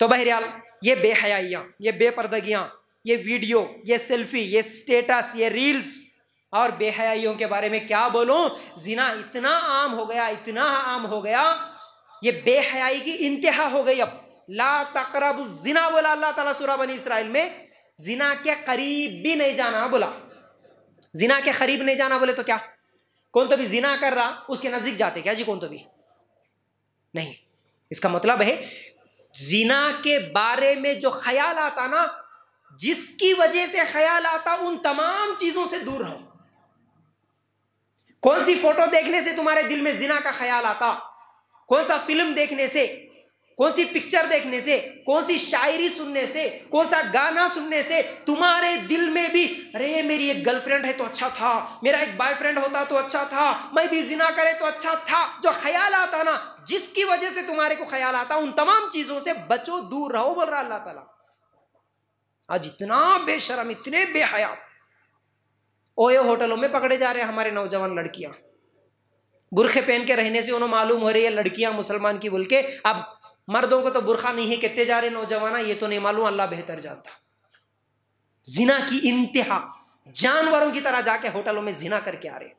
तो बहरियाल ये बेहयाइयां ये बेपर्दगियां ये वीडियो ये सेल्फी ये स्टेटस ये रील्स और बेहयाइयों के बारे में क्या बोलूं जिना इतना आम हो गया इतना आम हो गया ये बेहयाई की इंतहा हो गई अब ला तकरब जिना बोला अल्लाह ताला सुरा बनी इसराइल में जिना के करीब भी नहीं जाना बोला जिना के करीब नहीं जाना बोले तो क्या कौन तो भी जिना कर रहा उसके नज़दीक जाते क्या जी कौन तो भी नहीं इसका मतलब है जिना के बारे में जो ख्याल आता ना जिसकी वजह से ख्याल आता उन तमाम चीज़ों से दूर रहो कौन सी फोटो देखने से तुम्हारे दिल में जिना का ख्याल आता कौन सा फिल्म देखने से कौन सी पिक्चर देखने से कौन सी शायरी सुनने से कौन सा गाना सुनने से तुम्हारे दिल में भी अरे मेरी एक गर्लफ्रेंड है तो अच्छा था मेरा एक बॉयफ्रेंड होता तो अच्छा था मैं भी जिना करे तो अच्छा था जो ख्याल आता ना जिसकी वजह से तुम्हारे को ख्याल आता उन तमाम चीजों से बचो दूर रहो बोल रहा अल्लाह तला आज इतना बेशरम इतने बेहया ओए होटलों में पकड़े जा रहे हैं हमारे नौजवान लड़कियां बुरखे पहन के रहने से उन्हें मालूम हो रही है लड़कियां मुसलमान की बोल के अब मर्दों को तो बुरखा नहीं है कहते जा रहे नौजवान ये तो नहीं मालूम अल्लाह बेहतर जानता जिना की इंतहा जानवरों की तरह जाके होटलों में जिना करके आ रहे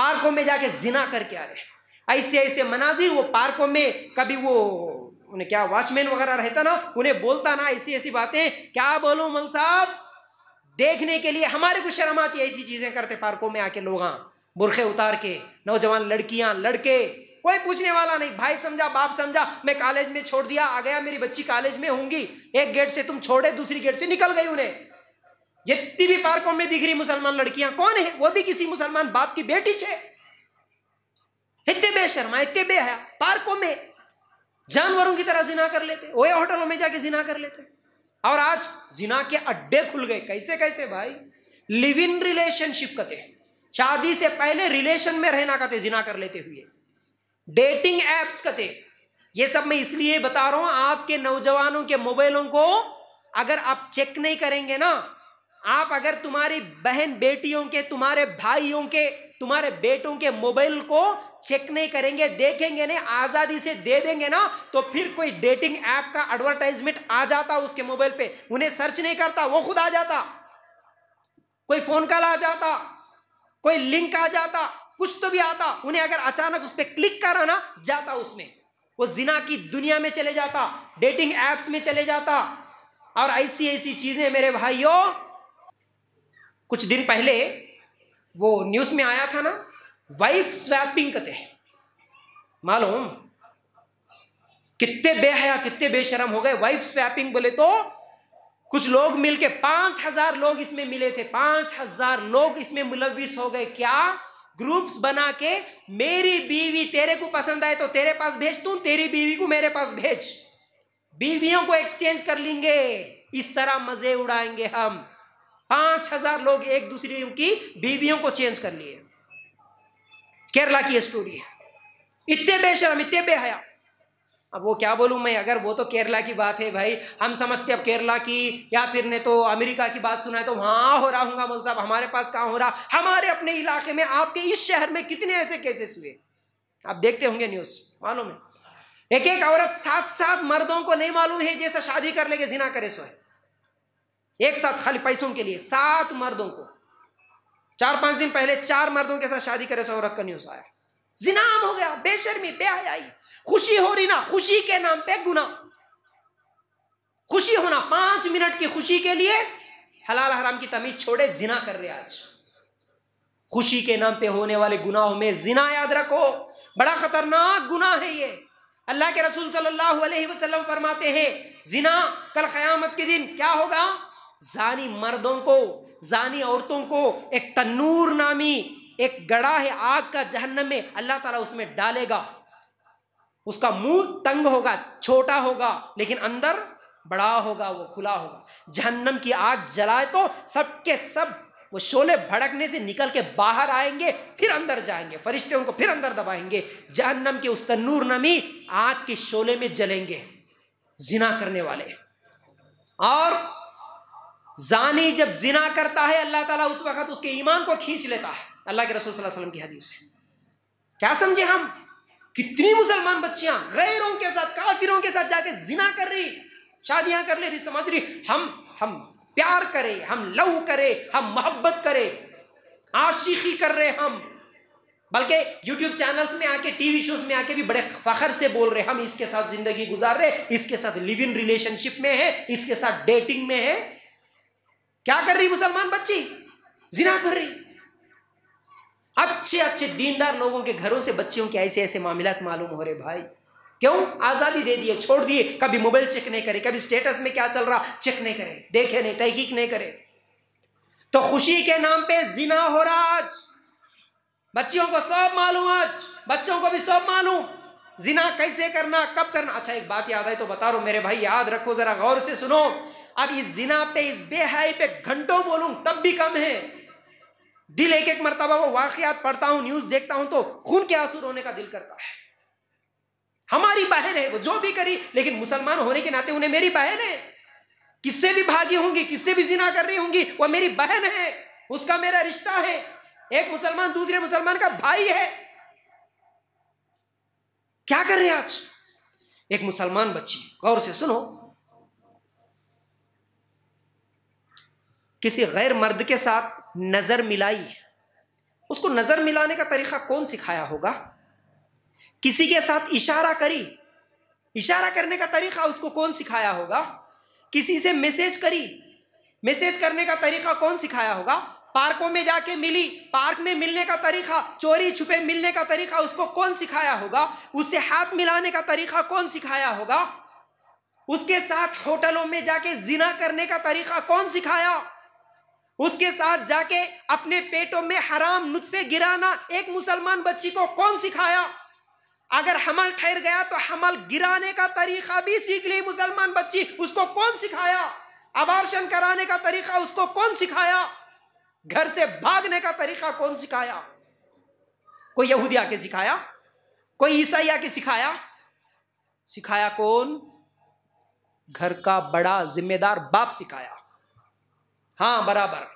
पार्कों में जाके जिना करके आ रहे ऐसे ऐसे मनाजिर वो पार्कों में कभी वो उन्हें क्या वॉचमैन वगैरह रहता ना उन्हें बोलता ना ऐसी ऐसी बातें क्या बोलूं मल साहब देखने के लिए हमारे को शर्म आती ऐसी चीजें करते पार्कों में आके लोग हाँ, बुरखे उतार के नौजवान लड़कियां लड़के कोई पूछने वाला नहीं भाई समझा बाप समझा मैं कॉलेज में छोड़ दिया आ गया मेरी बच्ची कॉलेज में होंगी एक गेट से तुम छोड़े दूसरी गेट से निकल गई उन्हें जितनी भी पार्कों में दिख रही मुसलमान लड़कियां कौन है वो भी किसी मुसलमान बाप की बेटी छे इतने बेशर्मा इतने बेहया पार्कों में जानवरों की तरह जिना कर लेते वो होटलों में जाके जिना कर लेते और आज जिना के अड्डे खुल गए कैसे कैसे भाई लिव इन रिलेशनशिप कहते शादी से पहले रिलेशन में रहना कहते जिना कर लेते हुए डेटिंग एप्स कते ये सब मैं इसलिए बता रहा हूं आपके नौजवानों के मोबाइलों को अगर आप चेक नहीं करेंगे ना आप अगर तुम्हारी बहन बेटियों के तुम्हारे भाइयों के तुम्हारे बेटों के मोबाइल को चेक नहीं करेंगे देखेंगे नहीं आजादी से दे देंगे ना तो फिर कोई डेटिंग ऐप का एडवर्टाइजमेंट आ जाता उसके मोबाइल पे उन्हें सर्च नहीं करता वो खुद आ जाता कोई फोन कॉल आ जाता कोई लिंक आ जाता कुछ तो भी आता उन्हें अगर अचानक उस पर क्लिक करा ना जाता उसमें वो जिना की दुनिया में चले जाता डेटिंग एप्स में चले जाता और ऐसी ऐसी चीजें मेरे भाइयों कुछ दिन पहले वो न्यूज में आया था ना वाइफ स्वैपिंग कहते मालूम कितने बेहया कितने बेशरम हो गए वाइफ स्वैपिंग बोले तो कुछ लोग मिलके पांच हजार लोग इसमें मिले थे पांच हजार लोग इसमें मुलविस हो गए क्या ग्रुप्स बना के मेरी बीवी तेरे को पसंद आए तो तेरे पास भेज तू तेरी बीवी को मेरे पास भेज बीवियों को एक्सचेंज कर लेंगे इस तरह मजे उड़ाएंगे हम पांच हजार लोग एक दूसरे की बीवियों को चेंज कर लिए केरला की स्टोरी है इतने बेशरम इतने बेहया अब वो क्या बोलूँ मैं अगर वो तो केरला की बात है भाई हम समझते अब केरला की या फिर ने तो अमेरिका की बात सुना है तो वहाँ हो रहा होगा मोल साहब हमारे पास कहाँ हो रहा हमारे अपने इलाके में आपके इस शहर में कितने ऐसे केसेस हुए आप देखते होंगे न्यूज़ मालूम है एक एक औरत सात सात मर्दों को नहीं मालूम है जैसा शादी कर लेके जिना करे सो एक साथ खाली पैसों के लिए सात मर्दों को चार पांच दिन पहले चार मर्दों के साथ शादी करे सो औरत का न्यूज़ आया जिनाम हो गया बेशर्मी बेहयाई खुशी हो रही ना खुशी के नाम पे गुना खुशी होना पांच मिनट की खुशी के लिए हलाल हराम की तमीज छोड़े जिना कर रहे आज खुशी के नाम पे होने वाले गुनाहों में जिना याद रखो बड़ा खतरनाक गुना है ये अल्लाह के रसूल सल्लल्लाहु अलैहि वसल्लम फरमाते हैं जिना कल क़यामत के दिन क्या होगा जानी मर्दों को जानी औरतों को एक तन्नूर नामी एक गड़ा है आग का जहन्नम में अल्लाह ताला उसमें डालेगा उसका मुंह तंग होगा छोटा होगा लेकिन अंदर बड़ा होगा वो खुला होगा जहन्नम की आग जलाए तो सबके सब वो शोले भड़कने से निकल के बाहर आएंगे फिर अंदर जाएंगे फरिश्ते उनको फिर अंदर दबाएंगे जहन्नम के उस तन्नूर नमी आग के शोले में जलेंगे जिना करने वाले और जानी जब जिना करता है अल्लाह ताला उस वक्त उसके ईमान को खींच लेता है अल्लाह के रसूल वसल्लम की हदीस क्या समझे हम कितनी मुसलमान बच्चियां गैरों के साथ काफिरों के साथ जाके जिना कर रही शादियां कर ले रही समझ रही हम हम प्यार करें हम लव करें हम मोहब्बत करें आशिकी कर रहे हम बल्कि YouTube चैनल्स में आके टीवी शोज में आके भी बड़े फखर से बोल रहे हम इसके साथ जिंदगी गुजार रहे इसके साथ लिव इन रिलेशनशिप में है इसके साथ डेटिंग में है क्या कर रही मुसलमान बच्ची जिना कर रही अच्छे अच्छे दीनदार लोगों के घरों से बच्चियों के ऐसे ऐसे मामला मालूम हो रहे भाई क्यों आज़ादी दे दिए छोड़ दिए कभी मोबाइल चेक नहीं करे कभी स्टेटस में क्या चल रहा चेक नहीं करे देखे नहीं तहकीक नहीं करे तो खुशी के नाम पे जिना हो रहा आज बच्चियों को सब मालूम आज बच्चों को भी सब मालूम जिना कैसे करना कब करना अच्छा एक बात याद आई तो बता रो मेरे भाई याद रखो जरा गौर से सुनो अब इस जिना पे इस बेहाई पे घंटों बोलूं तब भी कम है दिल एक एक मरतबा वो वाकयात पढ़ता हूं न्यूज देखता हूं तो खून के आंसू रोने का दिल करता है हमारी बहन है वो जो भी करी लेकिन मुसलमान होने के नाते उन्हें मेरी बहन है किससे भी भागी होंगी किससे भी जिना कर रही होंगी वो मेरी बहन है उसका मेरा रिश्ता है एक मुसलमान दूसरे मुसलमान का भाई है क्या कर रहे हैं आज एक मुसलमान बच्ची गौर से सुनो किसी गैर मर्द के साथ नज़र मिलाई उसको नज़र मिलाने का तरीक़ा कौन सिखाया होगा किसी के साथ इशारा करी इशारा करने का तरीक़ा उसको कौन सिखाया होगा किसी से मैसेज करी मैसेज करने का तरीक़ा कौन सिखाया होगा पार्कों में जाके मिली पार्क में मिलने का तरीका चोरी छुपे मिलने का तरीका उसको कौन सिखाया होगा उससे हाथ मिलाने का तरीका कौन सिखाया होगा उसके साथ होटलों में जाके जिना करने का तरीका कौन सिखाया उसके साथ जाके अपने पेटों में हराम नुतफे गिराना एक मुसलमान बच्ची को कौन सिखाया अगर हमल ठहर गया तो हमल गिराने का तरीका भी सीख ली मुसलमान बच्ची उसको कौन सिखाया अबार्शन कराने का तरीका उसको कौन सिखाया घर से भागने का तरीका कौन सिखाया कोई यहूदी आके सिखाया कोई ईसाई आके सिखाया सिखाया कौन घर का बड़ा जिम्मेदार बाप सिखाया हाँ बराबर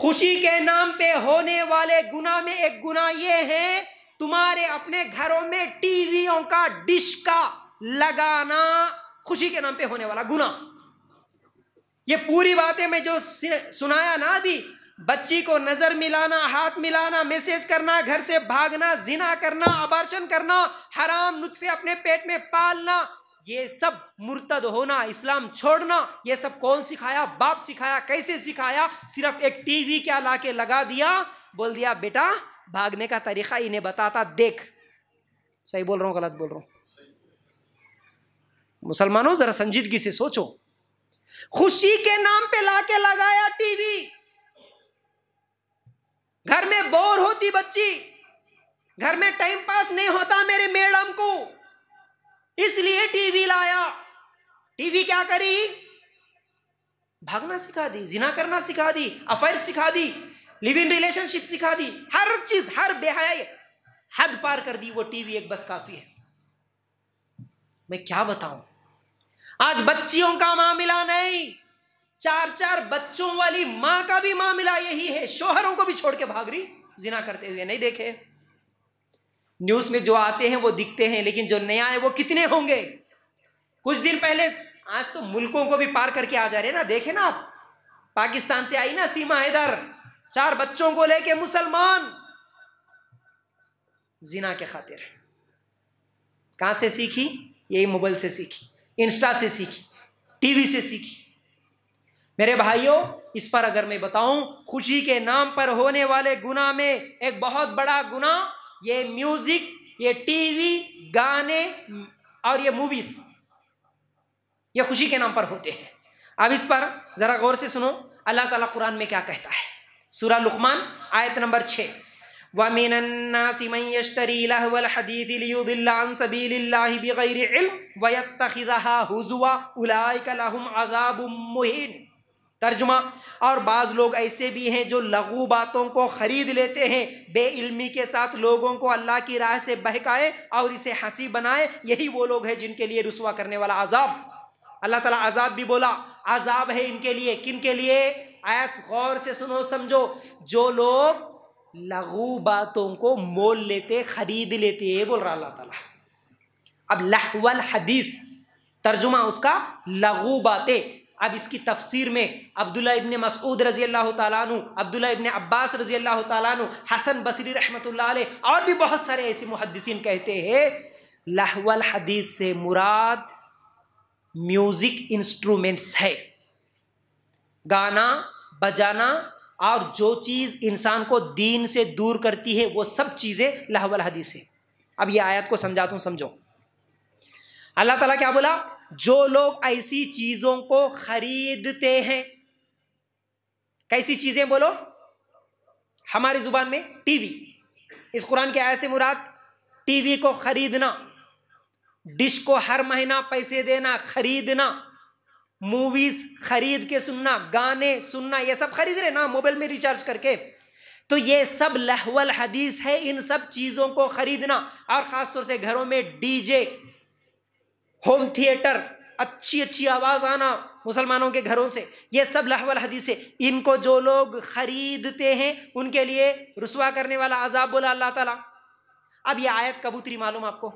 खुशी के नाम पे होने वाले गुना में एक गुना ये है तुम्हारे अपने घरों में टीवियों का डिश का लगाना खुशी के नाम पे होने वाला गुना ये पूरी बातें मैं जो सुनाया ना अभी बच्ची को नजर मिलाना हाथ मिलाना मैसेज करना घर से भागना जिना करना अबार्शन करना हराम नुतफे अपने पेट में पालना ये सब मुर्तद होना इस्लाम छोड़ना ये सब कौन सिखाया बाप सिखाया कैसे सिखाया सिर्फ एक टीवी क्या ला के लगा दिया बोल दिया बेटा भागने का तरीका इन्हें बताता देख सही बोल रहा हूँ गलत बोल रहा हूँ मुसलमानों जरा संजीदगी से सोचो खुशी के नाम पे लाके लगाया टीवी घर में बोर होती बच्ची घर में टाइम पास नहीं होता मेरे मैडम को इसलिए टीवी लाया टीवी क्या करी भागना सिखा दी जिना करना सिखा दी अफेयर सिखा दी लिव इन रिलेशनशिप सिखा दी हर चीज हर बेहाई हद पार कर दी वो टीवी एक बस काफी है मैं क्या बताऊं आज बच्चियों का मामला नहीं चार चार बच्चों वाली मां का भी मामला यही है शोहरों को भी छोड़ के भाग रही जिना करते हुए नहीं देखे न्यूज में जो आते हैं वो दिखते हैं लेकिन जो नया है वो कितने होंगे कुछ दिन पहले आज तो मुल्कों को भी पार करके आ जा रहे ना देखे ना आप पाकिस्तान से आई ना सीमा इधर चार बच्चों को लेके मुसलमान जिना के खातिर कहां से सीखी यही मोबाइल से सीखी इंस्टा से सीखी टीवी से सीखी मेरे भाइयों इस पर अगर मैं बताऊं खुशी के नाम पर होने वाले गुना में एक बहुत बड़ा गुना ये म्यूजिक ये टीवी गाने और ये मूवीज ये खुशी के नाम पर होते हैं अब इस पर ज़रा गौर से सुनो अल्लाह ताला कुरान में क्या कहता है सूरा लुकमान आयत नंबर छः وَمِنَ النَّاسِ من يَشْتَرِي لَهْوَ الْحَدِيثِ لِيُضِلَّ عَن سَبِيلِ اللَّهِ بِغَيْرِ عِلْمٍ وَيَتَّخِذَهَا هُزُوًا أولئك لَهُمْ عَذَابٌ مهين तर्जुमा और बाज़ लोग ऐसे भी हैं जो लघु बातों को ख़रीद लेते हैं बेइल्मी के साथ लोगों को अल्लाह की राह से बहकाए और इसे हंसी बनाए यही वो लोग हैं जिनके लिए रसुआ करने वाला आज़ाब अल्लाह ताला आज़ाब भी बोला आज़ाब है इनके लिए किन के लिए आयत गौर से सुनो समझो जो लोग लघु बातों को मोल लेते ख़रीद लेते ये बोल रहा अल्लाह तला अब लहवल हदीस तर्जुमा उसका लघु बातें अब इसकी तफसीर में अब्दुल्ला इबन मसूद रजी अल्लाह तु अब्दुल्ला इबन अब्बास रजी अल्लाह तु हसन बसरी रहमत और भी बहुत सारे ऐसे मुहदसिन कहते हैं लहवल हदीस से मुराद म्यूज़िक इंस्ट्रूमेंट्स है गाना बजाना और जो चीज़ इंसान को दीन से दूर करती है वो सब चीज़ें लहवल हदीस है अब ये आयत को समझाता हूँ समझो अल्लाह ताला क्या बोला जो लोग ऐसी चीजों को खरीदते हैं कैसी चीजें बोलो हमारी जुबान में टीवी इस कुरान के ऐसे से मुराद टीवी को खरीदना डिश को हर महीना पैसे देना खरीदना मूवीज खरीद के सुनना गाने सुनना ये सब खरीद रहे ना मोबाइल में रिचार्ज करके तो ये सब लहवल हदीस है इन सब चीज़ों को खरीदना और ख़ासतौर से घरों में डीजे होम थिएटर अच्छी अच्छी आवाज़ आना मुसलमानों के घरों से ये सब लहवल हदीसें इनको जो लोग ख़रीदते हैं उनके लिए रसवा करने वाला अजाब बोला अल्लाह ताला अब ये आयत कबूतरी मालूम आपको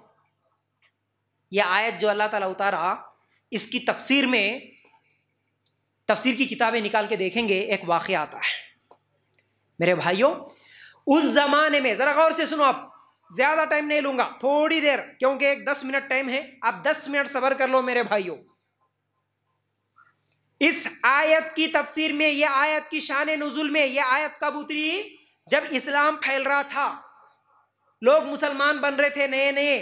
ये आयत जो अल्लाह ताला उतारा इसकी तफसीर में तफसीर की किताबें निकाल के देखेंगे एक वाक़ आता है मेरे भाइयों उस ज़माने में ज़रा गौर से सुनो आप ज़्यादा टाइम नहीं लूंगा थोड़ी देर क्योंकि एक दस मिनट टाइम है आप दस मिनट सबर कर लो मेरे भाइयों इस आयत की तफसीर में यह आयत की शान नजुल में यह आयत कब उतरी जब इस्लाम फैल रहा था लोग मुसलमान बन रहे थे नए नए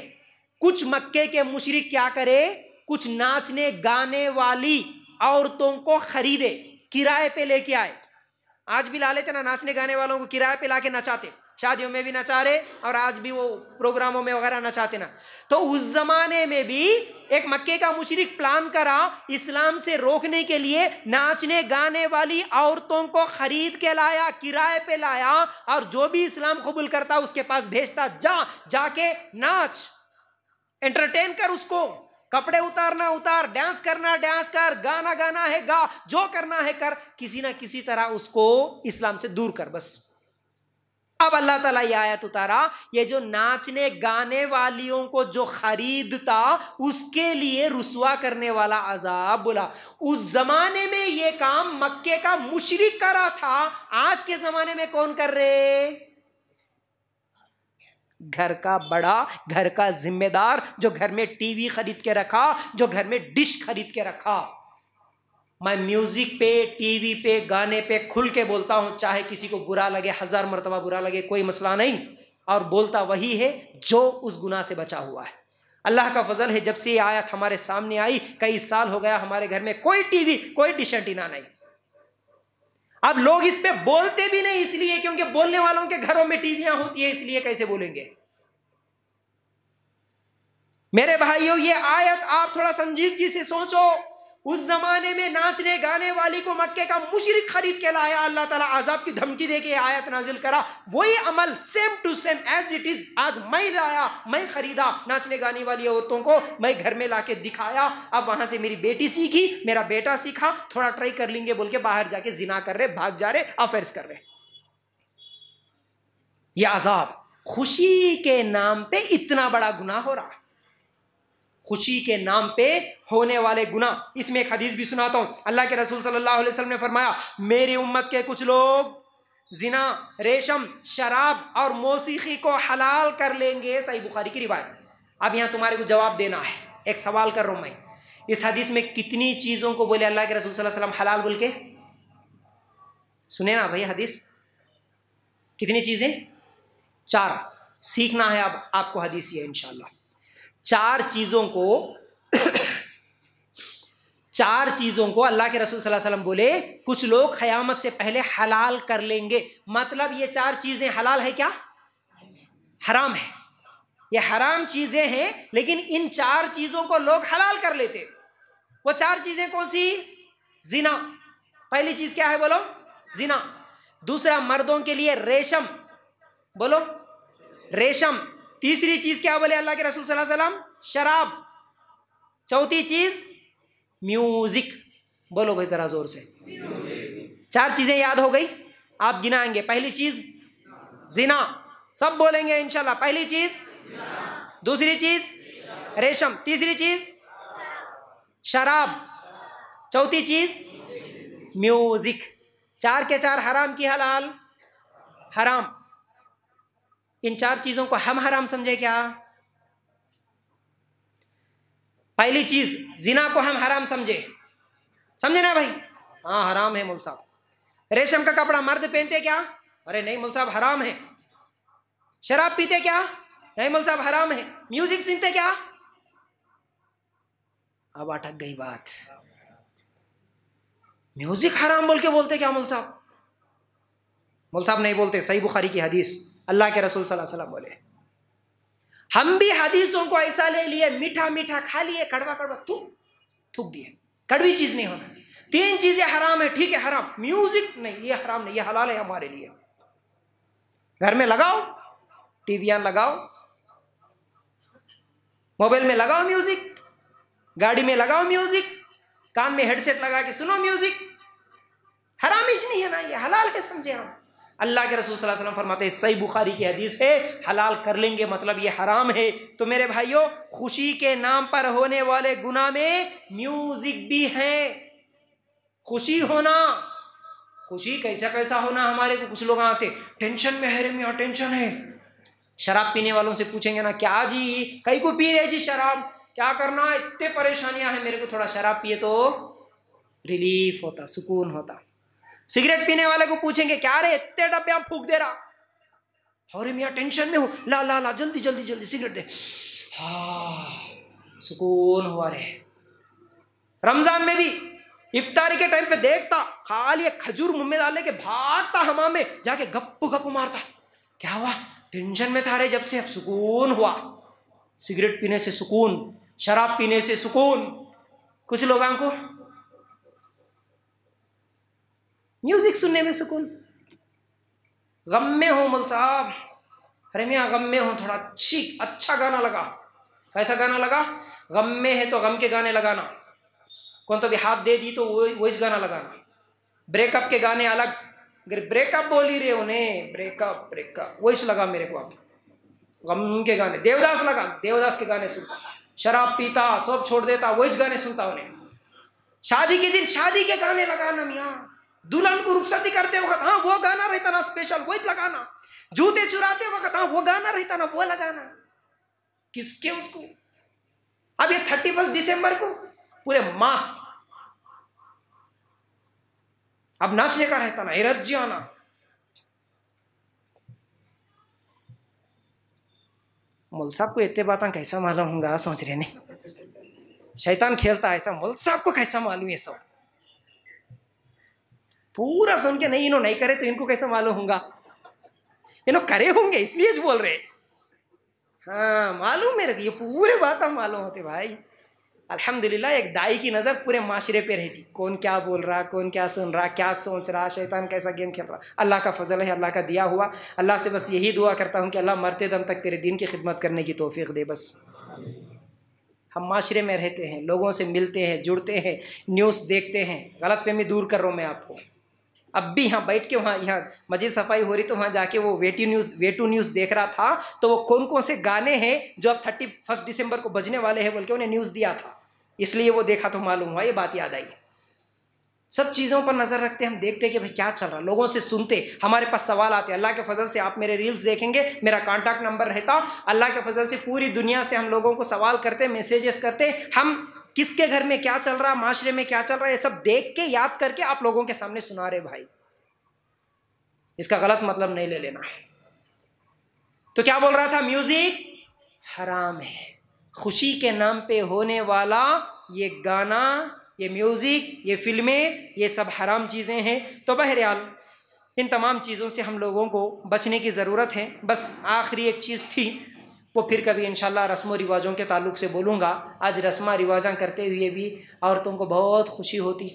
कुछ मक्के के मुशरक क्या करे कुछ नाचने गाने वाली औरतों को खरीदे किराए पे लेके आए आज भी ला लेते ना नाचने गाने वालों को किराए पे लाके नचाते शादियों में भी नचा रहे और आज भी वो प्रोग्रामों में वगैरह नचाते ना तो उस जमाने में भी एक मक्के का मुशरक प्लान करा इस्लाम से रोकने के लिए नाचने गाने वाली औरतों को खरीद के लाया किराए पे लाया और जो भी इस्लाम कबूल करता उसके पास भेजता जा जाके नाच एंटरटेन कर उसको कपड़े उतारना उतार डांस करना डांस कर गाना गाना है गा जो करना है कर किसी ना किसी तरह उसको इस्लाम से दूर कर बस अब अल्लाह ताला ये आयत उतारा ये जो नाचने गाने वालियों को जो खरीदता उसके लिए रुसवा करने वाला अजाब बोला उस जमाने में ये काम मक्के का मुशरक करा था आज के जमाने में कौन कर रहे घर का बड़ा घर का जिम्मेदार जो घर में टीवी खरीद के रखा जो घर में डिश खरीद के रखा मैं म्यूज़िक पे टीवी पे गाने पे खुल के बोलता हूँ चाहे किसी को बुरा लगे हज़ार मरतबा बुरा लगे कोई मसला नहीं और बोलता वही है जो उस गुनाह से बचा हुआ है अल्लाह का फजल है जब से ये आयत हमारे सामने आई कई साल हो गया हमारे घर में कोई टीवी कोई डिश एंटीना नहीं अब लोग इस पर बोलते भी नहीं इसलिए क्योंकि बोलने वालों के घरों में टीवियां होती है इसलिए कैसे बोलेंगे मेरे भाइयों ये आयत आप थोड़ा संजीदगी से सोचो उस जमाने में नाचने गाने वाली को मक्के का मुशरक खरीद के लाया अल्लाह ताला आजाब की धमकी दे के आयत नाजिल करा वही अमल same to same as it is आज मैं लाया मैं खरीदा नाचने गाने वाली औरतों को मैं घर में लाके दिखाया अब वहां से मेरी बेटी सीखी मेरा बेटा सीखा थोड़ा ट्राई कर लेंगे बोल के बाहर जाके जिना कर रहे भाग जा रहे अफेयर्स कर रहे ये आजाब खुशी के नाम पर इतना बड़ा गुनाह हो रहा खुशी के नाम पे होने वाले गुना इसमें एक हदीस भी सुनाता हूँ अल्लाह के रसूल सल्लल्लाहु अलैहि वसल्लम ने फरमाया मेरी उम्मत के कुछ लोग जिना रेशम शराब और मौसीकी को हलाल कर लेंगे सही बुखारी की रिवायत अब यहाँ तुम्हारे को जवाब देना है एक सवाल कर रहा हूँ मैं इस हदीस में कितनी चीज़ों को बोले अल्लाह के रसूल वसल्लम हलाल बोल के सुने ना भाई हदीस कितनी चीज़ें चार सीखना है अब आप, आपको हदीस ये इनशाला चार चीज़ों को चार चीज़ों को अल्लाह के रसूल सल्लल्लाहु अलैहि वसल्लम बोले कुछ लोग ख़यामत से पहले हलाल कर लेंगे मतलब ये चार चीज़ें हलाल है क्या हराम है ये हराम चीज़ें हैं लेकिन इन चार चीज़ों को लोग हलाल कर लेते वो चार चीज़ें कौन सी जिना पहली चीज़ क्या है बोलो जिना दूसरा मर्दों के लिए रेशम बोलो रेशम तीसरी चीज क्या बोले अल्लाह के रसूल सल्लल्लाहु अलैहि वसल्लम शराब चौथी चीज म्यूजिक बोलो भाई जरा जोर से चार चीजें याद हो गई आप गिनाएंगे पहली चीज जिना सब बोलेंगे इनशाला पहली चीज दूसरी चीज रेशम तीसरी चीज शराब चौथी चीज म्यूजिक चार के चार हराम की हलाल हराम इन चार चीजों को हम हराम समझे क्या पहली चीज जिना को हम हराम समझे समझे ना भाई हाँ हराम है मुल साहब रेशम का कपड़ा मर्द पहनते क्या अरे नहीं मुल साहब हराम है शराब पीते क्या नहीं मुल साहब हराम है म्यूजिक सुनते क्या अब अटक गई बात म्यूजिक हराम बोल के बोलते क्या मुल साहब मुल साहब नहीं बोलते सही बुखारी की हदीस अल्लाह के रसूल सल्लल्लाहु अलैहि वसल्लम बोले हम भी हदीसों को ऐसा ले लिए मीठा मीठा खा लिए कड़वा कड़वा थूक थूक दिए कड़वी चीज नहीं होना तीन चीजें हराम है ठीक है हराम म्यूजिक नहीं ये हराम नहीं ये हलाल है हमारे लिए घर में लगाओ टीवी लगाओ मोबाइल में लगाओ म्यूजिक गाड़ी में लगाओ म्यूजिक कान में हेडसेट लगा के सुनो म्यूजिक हरामिश नहीं है ना ये हलाल है समझे हम अल्लाह के रसूल सल्लल्लाहु अलैहि वसल्लम फरमाते हैं सही बुखारी की हदीस है हलाल कर लेंगे मतलब ये हराम है तो मेरे भाइयों खुशी के नाम पर होने वाले गुना में म्यूजिक भी है खुशी होना खुशी कैसा कैसा होना हमारे को कुछ लोग आते टेंशन में है मेरा टेंशन है शराब पीने वालों से पूछेंगे ना क्या जी कई को पी रहे जी शराब क्या करना इतने परेशानियां हैं मेरे को थोड़ा शराब पिए तो रिलीफ होता सुकून होता सिगरेट पीने वाले को पूछेंगे क्या रे इतने डब्बे आप फूक दे रहा और मैं टेंशन में हूँ ला ला ला जल्दी जल्दी जल्दी सिगरेट दे हाँ सुकून हुआ रे रमजान में भी इफ्तारी के टाइम पे देखता खाली खजूर मुंह में डालने के भागता हमा में जाके गप्पू गप्पू मारता क्या हुआ टेंशन में था रे जब से अब सुकून हुआ सिगरेट पीने से सुकून शराब पीने से सुकून कुछ लोगों को म्यूज़िक सुनने में सुकून गम में हो मल साहब अरे मियाँ गम में हो थोड़ा अच्छी अच्छा गाना लगा कैसा गाना लगा गम में है तो गम के गाने लगाना कौन तो भी हाथ दे दी तो वही गाना लगाना ब्रेकअप के गाने अलग अगर ब्रेकअप बोल ही रहे उन्हें ब्रेकअप ब्रेकअप वही लगा मेरे को अब गम के गाने देवदास लगा देवदास के गाने सुनता शराब पीता सब छोड़ देता वही गाने सुनता उन्हें शादी के दिन शादी के गाने लगाना मियाँ दुल्हन को रुखसती करते वक्त हाँ वो गाना रहता ना स्पेशल वो लगाना जूते चुराते वक्त हाँ वो गाना रहता ना वो लगाना किसके उसको अब ये थर्टी फर्स्ट दिसंबर को पूरे मास अब नाचने का रहता ना एनर्जी आना मोल साहब को इतने बात कैसा मालूम होगा सोच रहे नहीं शैतान खेलता है ऐसा मोल साहब को कैसा मालूम ये सब पूरा सुन के नहीं इन्होंने नहीं करे तो इनको कैसे मालूम होगा इन्हों करे होंगे इसलिए बोल रहे हाँ मालूम मेरे को ये पूरे बात हम मालूम होते भाई अल्हम्दुलिल्लाह एक दाई की नज़र पूरे माशरे पे रहती कौन क्या बोल रहा कौन क्या सुन रहा क्या सोच रहा शैतान कैसा गेम खेल रहा अल्लाह का फजल है अल्लाह का दिया हुआ अल्लाह से बस यही दुआ करता हूँ कि अल्लाह मरते दम तक तेरे दिन की खिदमत करने की तोफ़ी दे बस हम माशरे में रहते हैं लोगों से मिलते हैं जुड़ते हैं न्यूज़ देखते हैं गलत फहमी दूर कर रहा हूँ मैं आपको अब भी यहाँ बैठ के वहाँ यहाँ मस्जिद सफाई हो रही तो वहाँ जाके वो वेटी न्यूज़ वे टू न्यूज़ देख रहा था तो वो कौन कौन से गाने हैं जो अब थर्टी फर्स्ट दिसंबर को बजने वाले हैं बोल के उन्हें न्यूज़ दिया था इसलिए वो देखा तो मालूम हुआ ये बात याद आई सब चीज़ों पर नज़र रखते हम देखते कि भाई क्या चल रहा लोगों से सुनते हमारे पास सवाल आते अल्लाह के फजल से आप मेरे रील्स देखेंगे मेरा कॉन्टैक्ट नंबर रहता अल्लाह के फजल से पूरी दुनिया से हम लोगों को सवाल करते मैसेजेस करते हम किसके घर में क्या चल रहा है माशरे में क्या चल रहा है ये सब देख के याद करके आप लोगों के सामने सुना रहे भाई इसका गलत मतलब नहीं ले लेना तो क्या बोल रहा था म्यूजिक हराम है खुशी के नाम पे होने वाला ये गाना ये म्यूजिक ये फिल्में ये सब हराम चीज़ें हैं तो बहरहाल इन तमाम चीज़ों से हम लोगों को बचने की ज़रूरत है बस आखिरी एक चीज़ थी वो फिर कभी इंशाल्लाह रस्म रिवाजों के ताल्लुक से बोलूँगा आज रस्मा रिवाजा करते हुए भी औरतों को बहुत खुशी होती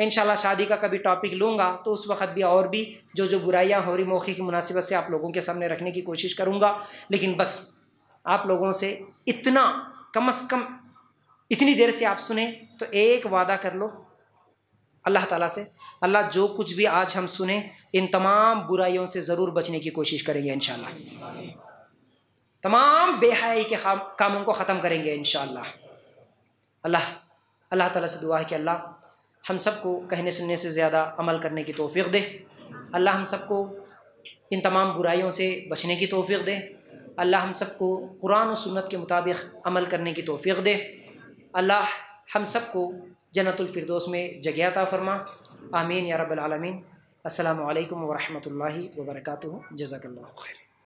इन शादी का कभी टॉपिक लूँगा तो उस वक्त भी और भी जो जो बुराइयाँ रही मौके की मुनासिबत से आप लोगों के सामने रखने की कोशिश करूँगा लेकिन बस आप लोगों से इतना कम अज़ कम इतनी देर से आप सुने तो एक वादा कर लो अल्लाह ताला से अल्लाह जो कुछ भी आज हम सुने इन तमाम बुराइयों से ज़रूर बचने की कोशिश करेंगे इन तमाम बेहयाई के कामों को ख़त्म करेंगे इन अल्लाह अल्लाह ताला से दुआ है कि अल्लाह हम सबको कहने सुनने से ज़्यादा अमल करने की तोफ़ी दे अल्लाह हम सबको इन तमाम बुराइयों से बचने की तोफ़ी दे अल्लाह हम सबको कुरान और सुन्नत के मुताबिक अमल करने की तोफ़ी दे अल्लाह हम सबको जन्नतफरदोस में जगहता फरमा आमीन या रबालमीन अल्लाम वरहमल वर्का जजाकल्ला खैर